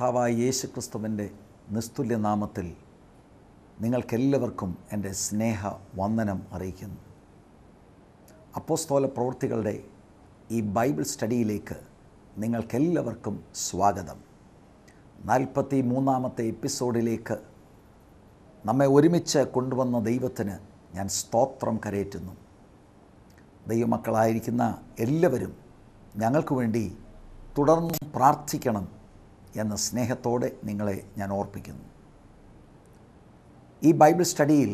കർത്താവായ യേശു ക്രിസ്തുവിൻ്റെ നിസ്തുല്യ നാമത്തിൽ നിങ്ങൾക്കെല്ലാവർക്കും എൻ്റെ സ്നേഹ വന്ദനം അറിയിക്കുന്നു അപ്പോസ്തോല പ്രവൃത്തികളുടെ ഈ ബൈബിൾ സ്റ്റഡിയിലേക്ക് നിങ്ങൾക്കെല്ലാവർക്കും സ്വാഗതം നാൽപ്പത്തി മൂന്നാമത്തെ എപ്പിസോഡിലേക്ക് നമ്മെ ഒരുമിച്ച് കൊണ്ടുവന്ന ദൈവത്തിന് ഞാൻ സ്തോത്രം കരയേറ്റുന്നു ദൈവമക്കളായിരിക്കുന്ന എല്ലാവരും ഞങ്ങൾക്ക് വേണ്ടി തുടർന്നും പ്രാർത്ഥിക്കണം എന്ന സ്നേഹത്തോടെ നിങ്ങളെ ഞാൻ ഓർപ്പിക്കുന്നു ഈ ബൈബിൾ സ്റ്റഡിയിൽ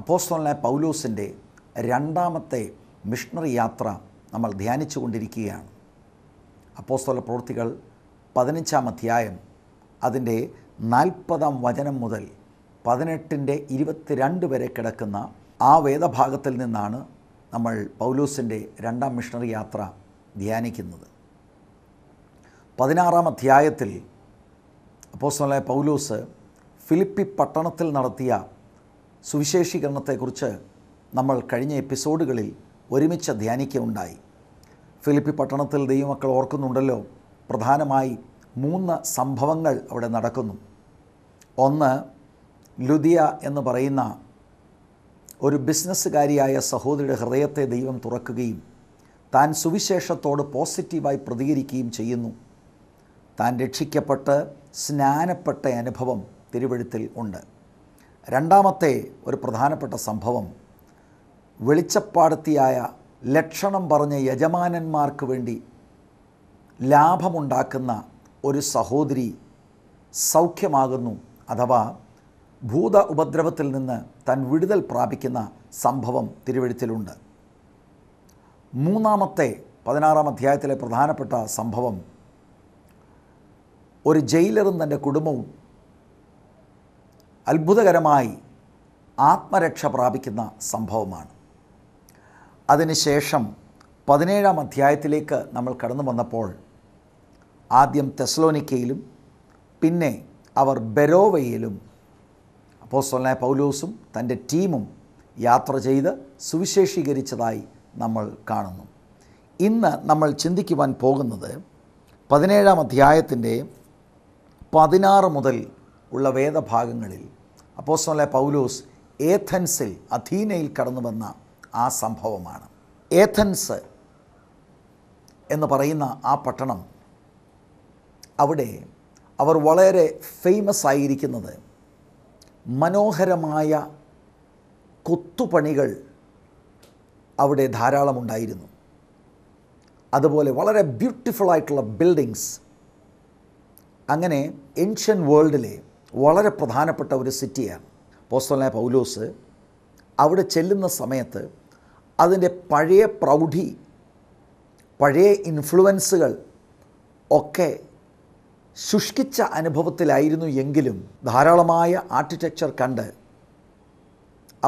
അപ്പോസ്തോലായ പൗലോസിൻ്റെ രണ്ടാമത്തെ മിഷണറി യാത്ര നമ്മൾ ധ്യാനിച്ചു കൊണ്ടിരിക്കുകയാണ് അപ്പോസ്തോല പ്രവൃത്തികൾ പതിനഞ്ചാം അധ്യായം അതിൻ്റെ നാൽപ്പതാം വചനം മുതൽ പതിനെട്ടിൻ്റെ ഇരുപത്തിരണ്ട് വരെ കിടക്കുന്ന ആ വേദഭാഗത്തിൽ നിന്നാണ് നമ്മൾ പൗലൂസിൻ്റെ രണ്ടാം മിഷണറി യാത്ര ധ്യാനിക്കുന്നത് പതിനാറാം അധ്യായത്തിൽ അപ്പോസ്റ്റലായ പൗലൂസ് ഫിലിപ്പി പട്ടണത്തിൽ നടത്തിയ സുവിശേഷീകരണത്തെക്കുറിച്ച് നമ്മൾ കഴിഞ്ഞ എപ്പിസോഡുകളിൽ ഒരുമിച്ച് ധ്യാനിക്കുകയുണ്ടായി ഫിലിപ്പി പട്ടണത്തിൽ ദൈവമക്കൾ ഓർക്കുന്നുണ്ടല്ലോ പ്രധാനമായി മൂന്ന് സംഭവങ്ങൾ അവിടെ നടക്കുന്നു ഒന്ന് ലുദിയ എന്ന് പറയുന്ന ഒരു ബിസിനസ്സുകാരിയായ സഹോദരിയുടെ ഹൃദയത്തെ ദൈവം തുറക്കുകയും താൻ സുവിശേഷത്തോട് പോസിറ്റീവായി പ്രതികരിക്കുകയും ചെയ്യുന്നു താൻ രക്ഷിക്കപ്പെട്ട് സ്നാനപ്പെട്ട അനുഭവം തിരുവഴുത്തിൽ ഉണ്ട് രണ്ടാമത്തെ ഒരു പ്രധാനപ്പെട്ട സംഭവം വെളിച്ചപ്പാടത്തിയായ ലക്ഷണം പറഞ്ഞ യജമാനന്മാർക്ക് വേണ്ടി ലാഭമുണ്ടാക്കുന്ന ഒരു സഹോദരി സൗഖ്യമാകുന്നു അഥവാ ഭൂത ഉപദ്രവത്തിൽ നിന്ന് തൻ വിടുതൽ പ്രാപിക്കുന്ന സംഭവം തിരുവഴുത്തിലുണ്ട് മൂന്നാമത്തെ പതിനാറാം അധ്യായത്തിലെ പ്രധാനപ്പെട്ട സംഭവം ഒരു ജയിലറും തൻ്റെ കുടുംബവും അത്ഭുതകരമായി ആത്മരക്ഷ പ്രാപിക്കുന്ന സംഭവമാണ് അതിനുശേഷം പതിനേഴാം അധ്യായത്തിലേക്ക് നമ്മൾ കടന്നു വന്നപ്പോൾ ആദ്യം തെസ്ലോനിക്കയിലും പിന്നെ അവർ ബെരോവയിലും അപ്പോസ്വലനായ പൗലോസും തൻ്റെ ടീമും യാത്ര ചെയ്ത് സുവിശേഷീകരിച്ചതായി നമ്മൾ കാണുന്നു ഇന്ന് നമ്മൾ ചിന്തിക്കുവാൻ പോകുന്നത് പതിനേഴാം അധ്യായത്തിൻ്റെ പതിനാറ് മുതൽ ഉള്ള വേദഭാഗങ്ങളിൽ അപ്പോസ്തോലെ പൗലോസ് ഏഥൻസിൽ അധീനയിൽ കടന്നു വന്ന ആ സംഭവമാണ് ഏഥൻസ് എന്ന് പറയുന്ന ആ പട്ടണം അവിടെ അവർ വളരെ ഫേമസ് ആയിരിക്കുന്നത് മനോഹരമായ കൊത്തുപണികൾ അവിടെ ധാരാളമുണ്ടായിരുന്നു അതുപോലെ വളരെ ബ്യൂട്ടിഫുൾ ആയിട്ടുള്ള ബിൽഡിങ്സ് അങ്ങനെ ഏൻഷ്യൻ വേൾഡിലെ വളരെ പ്രധാനപ്പെട്ട ഒരു സിറ്റിയാണ് പോസ്റ്റലായ പൗലോസ് അവിടെ ചെല്ലുന്ന സമയത്ത് അതിൻ്റെ പഴയ പ്രൗഢി പഴയ ഇൻഫ്ലുവൻസുകൾ ഒക്കെ ശുഷ്കിച്ച അനുഭവത്തിലായിരുന്നു എങ്കിലും ധാരാളമായ ആർക്കിടെക്ചർ കണ്ട്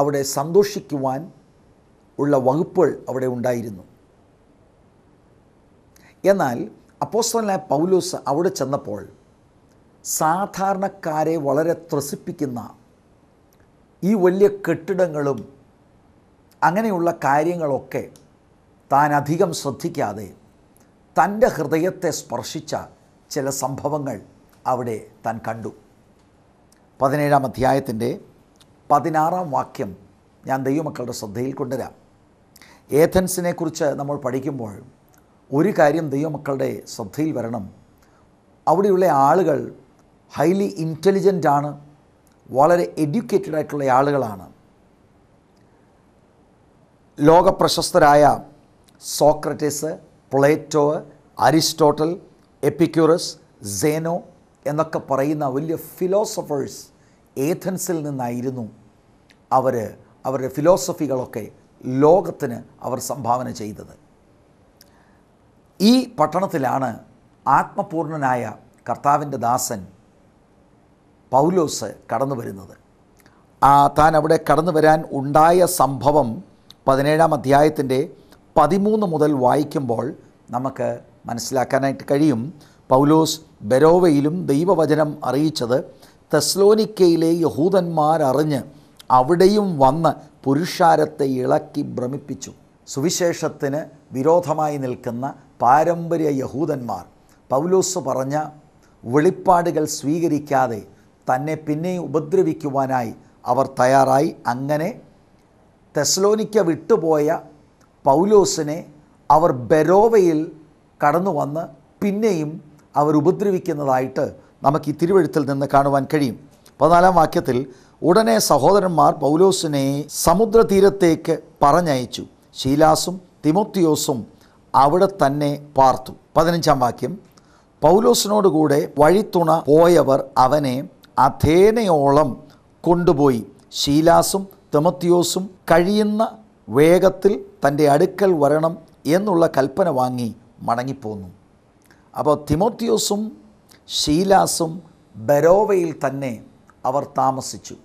അവിടെ സന്തോഷിക്കുവാൻ ഉള്ള വകുപ്പുകൾ അവിടെ ഉണ്ടായിരുന്നു എന്നാൽ അപ്പോസ്റ്റലായ പൗലോസ് അവിടെ ചെന്നപ്പോൾ സാധാരണക്കാരെ വളരെ ത്രസിപ്പിക്കുന്ന ഈ വലിയ കെട്ടിടങ്ങളും അങ്ങനെയുള്ള കാര്യങ്ങളൊക്കെ താൻ അധികം ശ്രദ്ധിക്കാതെ തൻ്റെ ഹൃദയത്തെ സ്പർശിച്ച ചില സംഭവങ്ങൾ അവിടെ താൻ കണ്ടു പതിനേഴാം അധ്യായത്തിൻ്റെ പതിനാറാം വാക്യം ഞാൻ ദൈവമക്കളുടെ ശ്രദ്ധയിൽ കൊണ്ടുവരാം കുറിച്ച് നമ്മൾ പഠിക്കുമ്പോൾ ഒരു കാര്യം ദൈവമക്കളുടെ ശ്രദ്ധയിൽ വരണം അവിടെയുള്ള ആളുകൾ ഹൈലി ഇൻ്റലിജൻ്റ് ആണ് വളരെ എഡ്യൂക്കേറ്റഡ് ആയിട്ടുള്ള ആളുകളാണ് ലോക പ്രശസ്തരായ Socrates Plato Aristotle Epicurus Zeno എന്നൊക്കെ പറയുന്ന വലിയ ഫിലോസഫേഴ്സ് ഏഥൻസിൽ നിന്നായിരുന്നു അവർ അവരുടെ ഫിലോസഫികളൊക്കെ ലോകത്തിന് അവർ സംഭാവന ചെയ്തത് ഈ പട്ടണത്തിലാണ് ആത്മപൂർണനായ കർത്താവിൻ്റെ ദാസൻ പൗലോസ് കടന്നു വരുന്നത് താൻ അവിടെ കടന്നു വരാൻ ഉണ്ടായ സംഭവം പതിനേഴാം അധ്യായത്തിൻ്റെ പതിമൂന്ന് മുതൽ വായിക്കുമ്പോൾ നമുക്ക് മനസ്സിലാക്കാനായിട്ട് കഴിയും പൗലോസ് ബെരോവയിലും ദൈവവചനം അറിയിച്ചത് തെസ്ലോനിക്കയിലെ യഹൂദന്മാരറിഞ്ഞ് അവിടെയും വന്ന് പുരുഷാരത്തെ ഇളക്കി ഭ്രമിപ്പിച്ചു സുവിശേഷത്തിന് വിരോധമായി നിൽക്കുന്ന പാരമ്പര്യ യഹൂദന്മാർ പൗലോസ് പറഞ്ഞ വെളിപ്പാടുകൾ സ്വീകരിക്കാതെ തന്നെ പിന്നെയും ഉപദ്രവിക്കുവാനായി അവർ തയ്യാറായി അങ്ങനെ തെസ്ലോനിക്ക വിട്ടുപോയ പൗലോസിനെ അവർ ബരോവയിൽ കടന്നു വന്ന് പിന്നെയും അവർ ഉപദ്രവിക്കുന്നതായിട്ട് നമുക്ക് ഈ തിരുവഴുത്തിൽ നിന്ന് കാണുവാൻ കഴിയും പതിനാലാം വാക്യത്തിൽ ഉടനെ സഹോദരന്മാർ പൗലോസിനെ സമുദ്രതീരത്തേക്ക് പറഞ്ഞയച്ചു ശീലാസും തിമോത്തിയോസും അവിടെ തന്നെ പാർത്തു പതിനഞ്ചാം വാക്യം പൗലോസിനോടുകൂടെ വഴിത്തുണ പോയവർ അവനെ അഥേനയോളം കൊണ്ടുപോയി ശീലാസും തെമത്തിയോസും കഴിയുന്ന വേഗത്തിൽ തൻ്റെ അടുക്കൽ വരണം എന്നുള്ള കൽപ്പന വാങ്ങി മടങ്ങിപ്പോന്നു അപ്പോൾ തിമോത്തിയോസും ഷീലാസും ബരോവയിൽ തന്നെ അവർ താമസിച്ചു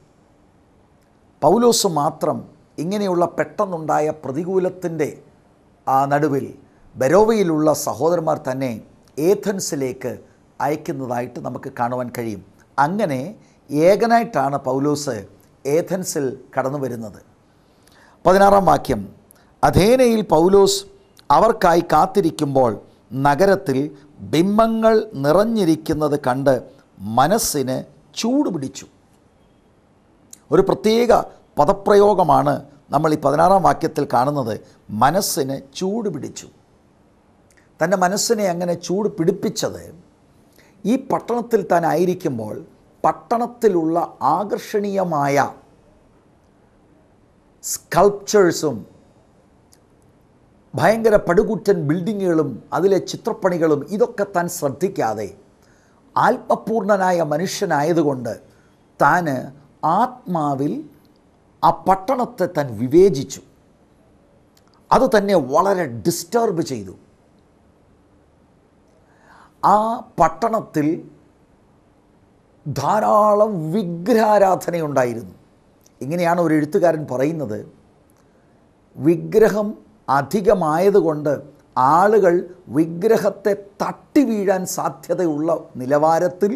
പൗലോസ് മാത്രം ഇങ്ങനെയുള്ള പെട്ടെന്നുണ്ടായ പ്രതികൂലത്തിൻ്റെ ആ നടുവിൽ ബരോവയിലുള്ള സഹോദരന്മാർ തന്നെ ഏഥൻസിലേക്ക് അയക്കുന്നതായിട്ട് നമുക്ക് കാണുവാൻ കഴിയും അങ്ങനെ ഏകനായിട്ടാണ് പൗലോസ് ഏഥൻസിൽ കടന്നു വരുന്നത് പതിനാറാം വാക്യം അധേനയിൽ പൗലോസ് അവർക്കായി കാത്തിരിക്കുമ്പോൾ നഗരത്തിൽ ബിംബങ്ങൾ നിറഞ്ഞിരിക്കുന്നത് കണ്ട് മനസ്സിന് ചൂടുപിടിച്ചു ഒരു പ്രത്യേക പദപ്രയോഗമാണ് നമ്മൾ ഈ പതിനാറാം വാക്യത്തിൽ കാണുന്നത് മനസ്സിന് ചൂടുപിടിച്ചു തൻ്റെ മനസ്സിനെ അങ്ങനെ ചൂട് പിടിപ്പിച്ചത് ഈ പട്ടണത്തിൽ താൻ ആയിരിക്കുമ്പോൾ പട്ടണത്തിലുള്ള ആകർഷണീയമായ സ്കൾപ്ചേഴ്സും ഭയങ്കര പടുകുറ്റൻ ബിൽഡിങ്ങുകളും അതിലെ ചിത്രപ്പണികളും ഇതൊക്കെ താൻ ശ്രദ്ധിക്കാതെ ആത്മപൂർണനായ മനുഷ്യനായതുകൊണ്ട് താൻ ആത്മാവിൽ ആ പട്ടണത്തെ താൻ വിവേചിച്ചു അത് തന്നെ വളരെ ഡിസ്റ്റർബ് ചെയ്തു ആ പട്ടണത്തിൽ ധാരാളം വിഗ്രഹാരാധനയുണ്ടായിരുന്നു ഇങ്ങനെയാണ് ഒരു എഴുത്തുകാരൻ പറയുന്നത് വിഗ്രഹം അധികമായതുകൊണ്ട് ആളുകൾ വിഗ്രഹത്തെ തട്ടി വീഴാൻ സാധ്യതയുള്ള നിലവാരത്തിൽ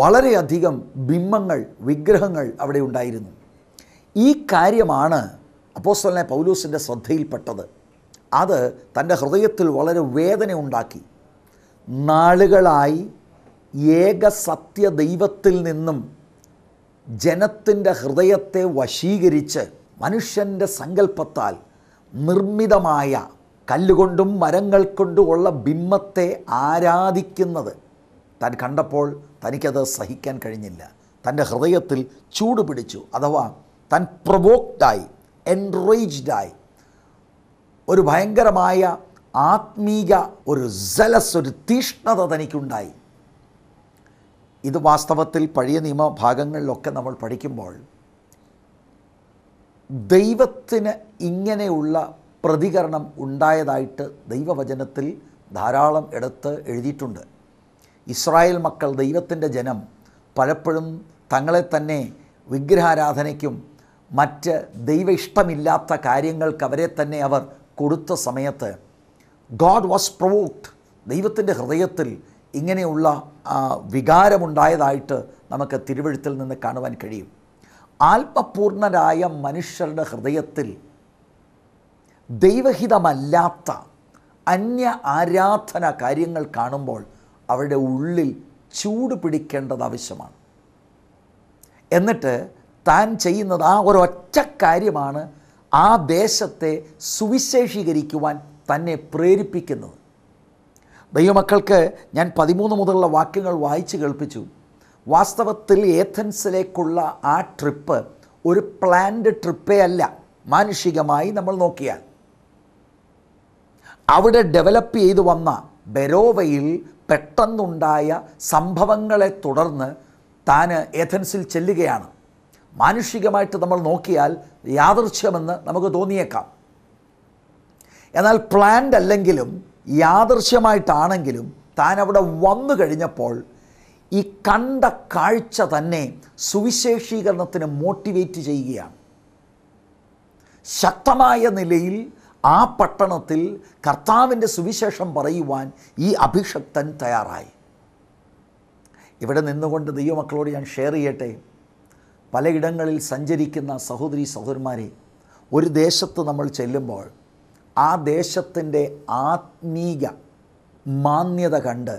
വളരെയധികം ബിംബങ്ങൾ വിഗ്രഹങ്ങൾ അവിടെ ഉണ്ടായിരുന്നു ഈ കാര്യമാണ് അപ്പോസ്വലനെ പൗലൂസിൻ്റെ ശ്രദ്ധയിൽപ്പെട്ടത് അത് തൻ്റെ ഹൃദയത്തിൽ വളരെ വേദന ഉണ്ടാക്കി നാളുകളായി ഏക സത്യ ദൈവത്തിൽ നിന്നും ജനത്തിൻ്റെ ഹൃദയത്തെ വശീകരിച്ച് മനുഷ്യൻ്റെ സങ്കല്പത്താൽ നിർമ്മിതമായ കല്ലുകൊണ്ടും മരങ്ങൾ കൊണ്ടുമുള്ള ബിംബത്തെ ആരാധിക്കുന്നത് താൻ കണ്ടപ്പോൾ തനിക്കത് സഹിക്കാൻ കഴിഞ്ഞില്ല തൻ്റെ ഹൃദയത്തിൽ ചൂട് പിടിച്ചു അഥവാ താൻ പ്രൊവോക്ഡായി എൻറേജ്ഡായി ഒരു ഭയങ്കരമായ ആത്മീക ഒരു ജലസ് ഒരു തീഷ്ണത തനിക്കുണ്ടായി ഇത് വാസ്തവത്തിൽ പഴയ നിയമഭാഗങ്ങളിലൊക്കെ നമ്മൾ പഠിക്കുമ്പോൾ ദൈവത്തിന് ഇങ്ങനെയുള്ള പ്രതികരണം ഉണ്ടായതായിട്ട് ദൈവവചനത്തിൽ ധാരാളം എടുത്ത് എഴുതിയിട്ടുണ്ട് ഇസ്രായേൽ മക്കൾ ദൈവത്തിൻ്റെ ജനം പലപ്പോഴും തങ്ങളെ തന്നെ വിഗ്രഹാരാധനയ്ക്കും മറ്റ് ദൈവ ഇഷ്ടമില്ലാത്ത കാര്യങ്ങൾക്ക് അവരെ തന്നെ അവർ കൊടുത്ത സമയത്ത് ഗോഡ് വാസ് പ്രൊവോക്ട് ദൈവത്തിൻ്റെ ഹൃദയത്തിൽ ഇങ്ങനെയുള്ള വികാരമുണ്ടായതായിട്ട് നമുക്ക് തിരുവഴുത്തിൽ നിന്ന് കാണുവാൻ കഴിയും ആത്മപൂർണരായ മനുഷ്യരുടെ ഹൃദയത്തിൽ ദൈവഹിതമല്ലാത്ത അന്യ ആരാധന കാര്യങ്ങൾ കാണുമ്പോൾ അവരുടെ ഉള്ളിൽ ചൂട് പിടിക്കേണ്ടത് ആവശ്യമാണ് എന്നിട്ട് താൻ ചെയ്യുന്നത് ആ ഒരൊറ്റ കാര്യമാണ് ആ ദേശത്തെ സുവിശേഷീകരിക്കുവാൻ തന്നെ പ്രേരിപ്പിക്കുന്നത് ദൈവമക്കൾക്ക് ഞാൻ പതിമൂന്ന് മുതലുള്ള വാക്യങ്ങൾ വായിച്ച് കേൾപ്പിച്ചു വാസ്തവത്തിൽ ഏഥൻസിലേക്കുള്ള ആ ട്രിപ്പ് ഒരു പ്ലാൻഡ് ട്രിപ്പേ അല്ല മാനുഷികമായി നമ്മൾ നോക്കിയാൽ അവിടെ ഡെവലപ്പ് ചെയ്തു വന്ന ബെരോവയിൽ പെട്ടെന്നുണ്ടായ സംഭവങ്ങളെ തുടർന്ന് താൻ ഏഥൻസിൽ ചെല്ലുകയാണ് മാനുഷികമായിട്ട് നമ്മൾ നോക്കിയാൽ യാദൃശ്യമെന്ന് നമുക്ക് തോന്നിയേക്കാം എന്നാൽ പ്ലാൻഡ് അല്ലെങ്കിലും യാദൃശ്യമായിട്ടാണെങ്കിലും താൻ അവിടെ വന്നു കഴിഞ്ഞപ്പോൾ ഈ കണ്ട കാഴ്ച തന്നെ സുവിശേഷീകരണത്തിന് മോട്ടിവേറ്റ് ചെയ്യുകയാണ് ശക്തമായ നിലയിൽ ആ പട്ടണത്തിൽ കർത്താവിൻ്റെ സുവിശേഷം പറയുവാൻ ഈ അഭിഷക്തൻ തയ്യാറായി ഇവിടെ നിന്നുകൊണ്ട് ദൈവമക്കളോട് ഞാൻ ഷെയർ ചെയ്യട്ടെ പലയിടങ്ങളിൽ സഞ്ചരിക്കുന്ന സഹോദരി സഹോദരന്മാരെ ഒരു ദേശത്ത് നമ്മൾ ചെല്ലുമ്പോൾ ആ ദേശത്തിൻ്റെ ആത്മീക മാന്യത കണ്ട്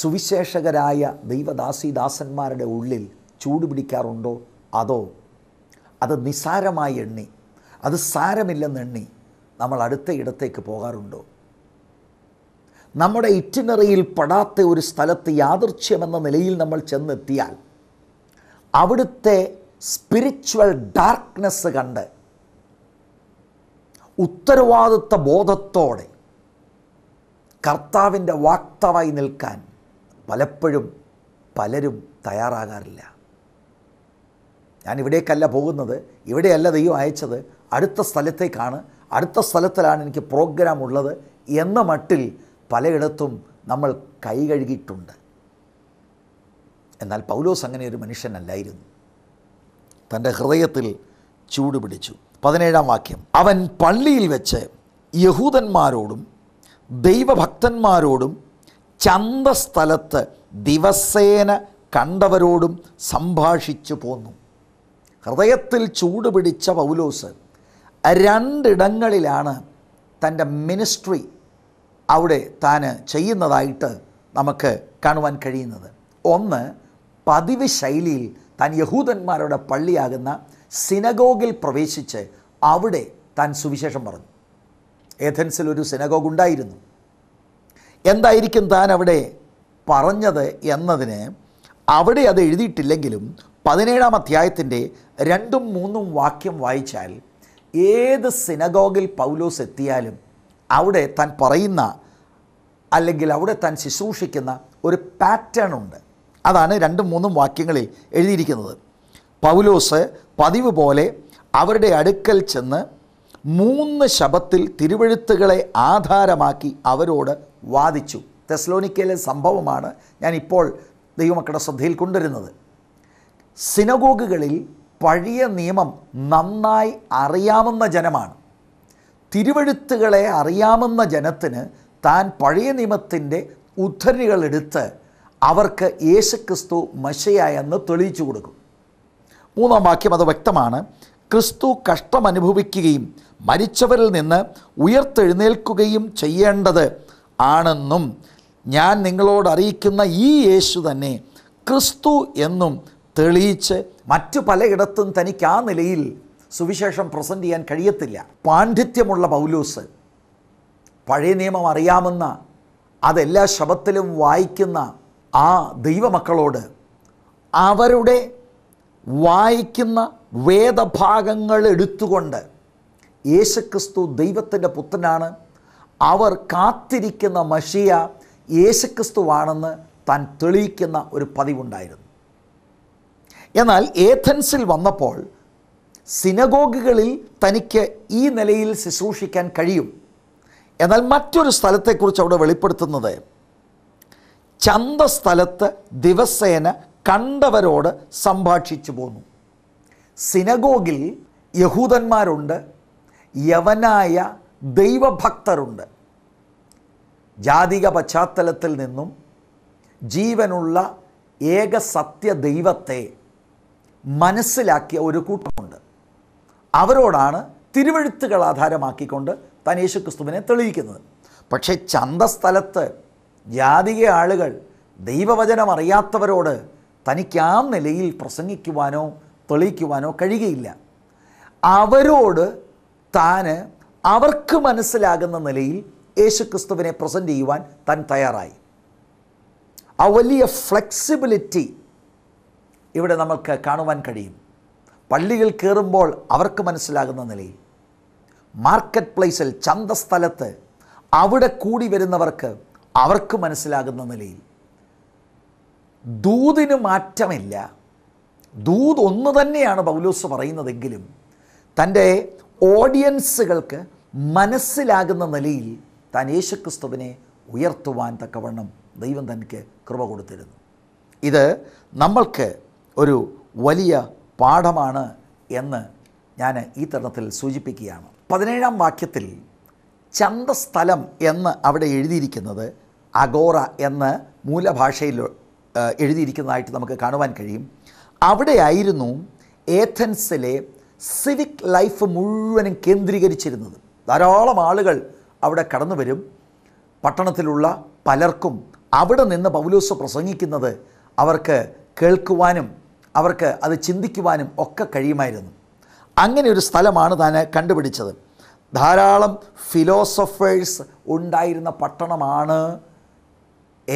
സുവിശേഷകരായ ദൈവദാസിദാസന്മാരുടെ ഉള്ളിൽ ചൂടുപിടിക്കാറുണ്ടോ അതോ അത് നിസാരമായി എണ്ണി അത് സാരമില്ലെന്നെണ്ണി നമ്മൾ അടുത്ത ഇടത്തേക്ക് പോകാറുണ്ടോ നമ്മുടെ ഇറ്റിനറിയിൽ പെടാത്ത ഒരു സ്ഥലത്ത് യാദൃച്ഛ്യമെന്ന നിലയിൽ നമ്മൾ ചെന്നെത്തിയാൽ അവിടുത്തെ സ്പിരിച്വൽ ഡാർക്ക്നെസ് കണ്ട് ഉത്തരവാദിത്വ ബോധത്തോടെ കർത്താവിൻ്റെ വാക്തവായി നിൽക്കാൻ പലപ്പോഴും പലരും തയ്യാറാകാറില്ല ഞാൻ ഇവിടേക്കല്ല പോകുന്നത് ഇവിടെയല്ല ദൈവം അയച്ചത് അടുത്ത സ്ഥലത്തേക്കാണ് അടുത്ത സ്ഥലത്തിലാണ് എനിക്ക് പ്രോഗ്രാം ഉള്ളത് എന്ന മട്ടിൽ പലയിടത്തും നമ്മൾ കൈ എന്നാൽ പൗലോസ് അങ്ങനെ ഒരു മനുഷ്യനല്ലായിരുന്നു തൻ്റെ ഹൃദയത്തിൽ ചൂടുപിടിച്ചു പതിനേഴാം വാക്യം അവൻ പള്ളിയിൽ വെച്ച് യഹൂദന്മാരോടും ദൈവഭക്തന്മാരോടും സ്ഥലത്ത് ദിവസേന കണ്ടവരോടും സംഭാഷിച്ചു പോന്നു ഹൃദയത്തിൽ ചൂട് പിടിച്ച പൗലോസ് രണ്ടിടങ്ങളിലാണ് തൻ്റെ മിനിസ്ട്രി അവിടെ താൻ ചെയ്യുന്നതായിട്ട് നമുക്ക് കാണുവാൻ കഴിയുന്നത് ഒന്ന് പതിവ് ശൈലിയിൽ താൻ യഹൂദന്മാരുടെ പള്ളിയാകുന്ന സിനഗോഗിൽ പ്രവേശിച്ച് അവിടെ താൻ സുവിശേഷം പറഞ്ഞു ഏഥൻസിൽ ഒരു സിനഗോഗ് ഉണ്ടായിരുന്നു എന്തായിരിക്കും താൻ അവിടെ പറഞ്ഞത് എന്നതിന് അവിടെ അത് എഴുതിയിട്ടില്ലെങ്കിലും പതിനേഴാം അധ്യായത്തിൻ്റെ രണ്ടും മൂന്നും വാക്യം വായിച്ചാൽ ഏത് സിനഗോഗിൽ പൗലോസ് എത്തിയാലും അവിടെ താൻ പറയുന്ന അല്ലെങ്കിൽ അവിടെ താൻ ശുശ്രൂഷിക്കുന്ന ഒരു പാറ്റേൺ ഉണ്ട് അതാണ് രണ്ടും മൂന്നും വാക്യങ്ങളിൽ എഴുതിയിരിക്കുന്നത് പൗലോസ് പതിവ് പോലെ അവരുടെ അടുക്കൽ ചെന്ന് മൂന്ന് ശബത്തിൽ തിരുവഴുത്തുകളെ ആധാരമാക്കി അവരോട് വാദിച്ചു തെസ്ലോനിക്കയിലെ സംഭവമാണ് ഞാൻ ഇപ്പോൾ ദൈവമക്കളുടെ ശ്രദ്ധയിൽ കൊണ്ടുവരുന്നത് സിനഗോഗുകളിൽ പഴയ നിയമം നന്നായി അറിയാമെന്ന ജനമാണ് തിരുവഴുത്തുകളെ അറിയാമെന്ന ജനത്തിന് താൻ പഴയ നിയമത്തിൻ്റെ ഉദ്ധരണികളെടുത്ത് അവർക്ക് യേശുക്രിസ്തു മശയായെന്ന് തെളിയിച്ചു കൊടുക്കും മൂന്നാം വാക്യം അത് വ്യക്തമാണ് ക്രിസ്തു കഷ്ടമനുഭവിക്കുകയും മരിച്ചവരിൽ നിന്ന് ഉയർത്തെഴുന്നേൽക്കുകയും ചെയ്യേണ്ടത് ആണെന്നും ഞാൻ നിങ്ങളോട് അറിയിക്കുന്ന ഈ യേശു തന്നെ ക്രിസ്തു എന്നും തെളിയിച്ച് മറ്റു പലയിടത്തും തനിക്ക് ആ നിലയിൽ സുവിശേഷം പ്രസൻറ്റ് ചെയ്യാൻ കഴിയത്തില്ല പാണ്ഡിത്യമുള്ള പൗലൂസ് പഴയ നിയമം അറിയാമെന്ന അതെല്ലാ ശബത്തിലും വായിക്കുന്ന ആ ദൈവമക്കളോട് അവരുടെ വായിക്കുന്ന വേദഭാഗങ്ങൾ എടുത്തുകൊണ്ട് യേശുക്രിസ്തു ദൈവത്തിൻ്റെ പുത്രനാണ് അവർ കാത്തിരിക്കുന്ന മഷിയ യേശുക്രിസ്തുവാണെന്ന് താൻ തെളിയിക്കുന്ന ഒരു പതിവുണ്ടായിരുന്നു എന്നാൽ ഏഥൻസിൽ വന്നപ്പോൾ സിനഗോഗുകളിൽ തനിക്ക് ഈ നിലയിൽ ശുശ്രൂഷിക്കാൻ കഴിയും എന്നാൽ മറ്റൊരു സ്ഥലത്തെക്കുറിച്ച് അവിടെ വെളിപ്പെടുത്തുന്നത് ചന്ത സ്ഥലത്ത് ദിവസേന കണ്ടവരോട് സംഭാഷിച്ചു പോന്നു സിനഗോഗിൽ യഹൂദന്മാരുണ്ട് യവനായ ദൈവഭക്തരുണ്ട് ജാതിക പശ്ചാത്തലത്തിൽ നിന്നും ജീവനുള്ള ഏക സത്യ ദൈവത്തെ മനസ്സിലാക്കിയ ഒരു കൂട്ടമുണ്ട് അവരോടാണ് തിരുവഴുത്തുകൾ ആധാരമാക്കിക്കൊണ്ട് താൻ ക്രിസ്തുവിനെ തെളിയിക്കുന്നത് പക്ഷേ ചന്തസ്ഥലത്ത് ജാതിക ആളുകൾ ദൈവവചനം അറിയാത്തവരോട് തനിക്ക് ആ നിലയിൽ പ്രസംഗിക്കുവാനോ തെളിയിക്കുവാനോ കഴിയുകയില്ല അവരോട് താൻ അവർക്ക് മനസ്സിലാകുന്ന നിലയിൽ യേശുക്രിസ്തുവിനെ പ്രസൻറ്റ് ചെയ്യുവാൻ താൻ തയ്യാറായി ആ വലിയ ഫ്ലെക്സിബിലിറ്റി ഇവിടെ നമുക്ക് കാണുവാൻ കഴിയും പള്ളികൾ കയറുമ്പോൾ അവർക്ക് മനസ്സിലാകുന്ന നിലയിൽ മാർക്കറ്റ് പ്ലേസിൽ സ്ഥലത്ത് അവിടെ കൂടി വരുന്നവർക്ക് അവർക്ക് മനസ്സിലാകുന്ന നിലയിൽ ദൂതിന് മാറ്റമില്ല ദൂത് ഒന്ന് തന്നെയാണ് പൗലോസ് പറയുന്നതെങ്കിലും തൻ്റെ ഓഡിയൻസുകൾക്ക് മനസ്സിലാകുന്ന നിലയിൽ താൻ യേശുക്രിസ്തുവിനെ ഉയർത്തുവാൻ തക്കവണ്ണം ദൈവം തനിക്ക് കൃപ കൊടുത്തിരുന്നു ഇത് നമ്മൾക്ക് ഒരു വലിയ പാഠമാണ് എന്ന് ഞാൻ ഈ തരണത്തിൽ സൂചിപ്പിക്കുകയാണ് പതിനേഴാം വാക്യത്തിൽ ചന്തസ്ഥലം എന്ന് അവിടെ എഴുതിയിരിക്കുന്നത് അഗോറ എന്ന് മൂലഭാഷയിൽ എഴുതിയിരിക്കുന്നതായിട്ട് നമുക്ക് കാണുവാൻ കഴിയും അവിടെയായിരുന്നു ഏഥൻസിലെ സിവിക് ലൈഫ് മുഴുവനും കേന്ദ്രീകരിച്ചിരുന്നത് ധാരാളം ആളുകൾ അവിടെ കടന്നു വരും പട്ടണത്തിലുള്ള പലർക്കും അവിടെ നിന്ന് പൗലോസ് പ്രസംഗിക്കുന്നത് അവർക്ക് കേൾക്കുവാനും അവർക്ക് അത് ചിന്തിക്കുവാനും ഒക്കെ കഴിയുമായിരുന്നു അങ്ങനെ ഒരു സ്ഥലമാണ് താൻ കണ്ടുപിടിച്ചത് ധാരാളം ഫിലോസഫേഴ്സ് ഉണ്ടായിരുന്ന പട്ടണമാണ്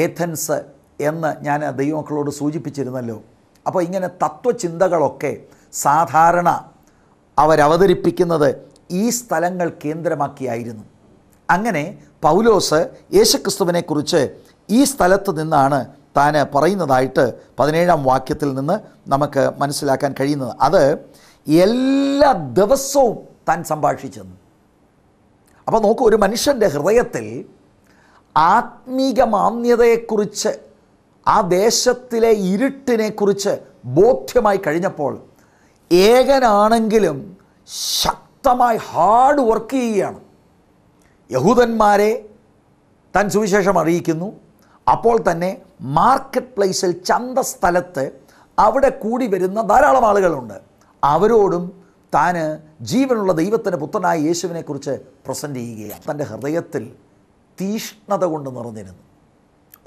ഏഥൻസ് എന്ന് ഞാൻ ദൈവമക്കളോട് സൂചിപ്പിച്ചിരുന്നല്ലോ അപ്പോൾ ഇങ്ങനെ തത്വചിന്തകളൊക്കെ സാധാരണ അവരവതരിപ്പിക്കുന്നത് ഈ സ്ഥലങ്ങൾ കേന്ദ്രമാക്കിയായിരുന്നു അങ്ങനെ പൗലോസ് യേശുക്രിസ്തുവിനെക്കുറിച്ച് ഈ സ്ഥലത്ത് നിന്നാണ് താൻ പറയുന്നതായിട്ട് പതിനേഴാം വാക്യത്തിൽ നിന്ന് നമുക്ക് മനസ്സിലാക്കാൻ കഴിയുന്നത് അത് എല്ലാ ദിവസവും താൻ സംഭാഷിച്ചെന്നു അപ്പോൾ നോക്കൂ ഒരു മനുഷ്യൻ്റെ ഹൃദയത്തിൽ ആത്മീക മാന്യതയെക്കുറിച്ച് ആ ദേശത്തിലെ ഇരുട്ടിനെ കുറിച്ച് ബോധ്യമായി കഴിഞ്ഞപ്പോൾ ഏകനാണെങ്കിലും ശക്തമായി ഹാർഡ് വർക്ക് ചെയ്യുകയാണ് യഹൂദന്മാരെ തൻ സുവിശേഷം അറിയിക്കുന്നു അപ്പോൾ തന്നെ മാർക്കറ്റ് പ്ലേസിൽ ചന്ത സ്ഥലത്ത് അവിടെ കൂടി വരുന്ന ധാരാളം ആളുകളുണ്ട് അവരോടും താൻ ജീവനുള്ള ദൈവത്തിൻ്റെ പുത്രനായ യേശുവിനെക്കുറിച്ച് പ്രസൻറ്റ് ചെയ്യുകയാണ് തൻ്റെ ഹൃദയത്തിൽ തീഷ്ണത കൊണ്ട് നിറഞ്ഞിരുന്നു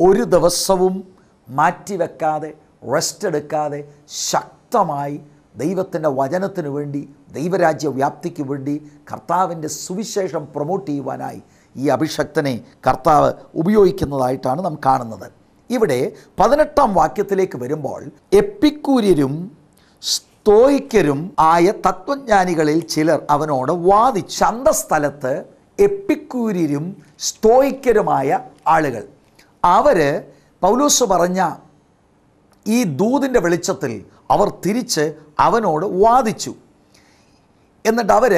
ഒരു ദിവസവും മാറ്റിവെക്കാതെ റെസ്റ്റ് എടുക്കാതെ ശക്തമായി ദൈവത്തിൻ്റെ വചനത്തിനു വേണ്ടി ദൈവരാജ്യ വ്യാപ്തിക്ക് വേണ്ടി കർത്താവിൻ്റെ സുവിശേഷം പ്രൊമോട്ട് ചെയ്യുവാനായി ഈ അഭിഷക്തനെ കർത്താവ് ഉപയോഗിക്കുന്നതായിട്ടാണ് നാം കാണുന്നത് ഇവിടെ പതിനെട്ടാം വാക്യത്തിലേക്ക് വരുമ്പോൾ എപ്പിക്കൂര്യരും സ്തോയിക്കരും ആയ തത്വജ്ഞാനികളിൽ ചിലർ അവനോട് വാദിച്ചു സ്ഥലത്ത് എപ്പിക്കൂര്യരും സ്തോയിക്കരുമായ ആളുകൾ അവർ പൗലൂസ് പറഞ്ഞ ഈ ദൂതിൻ്റെ വെളിച്ചത്തിൽ അവർ തിരിച്ച് അവനോട് വാദിച്ചു എന്നിട്ട് അവർ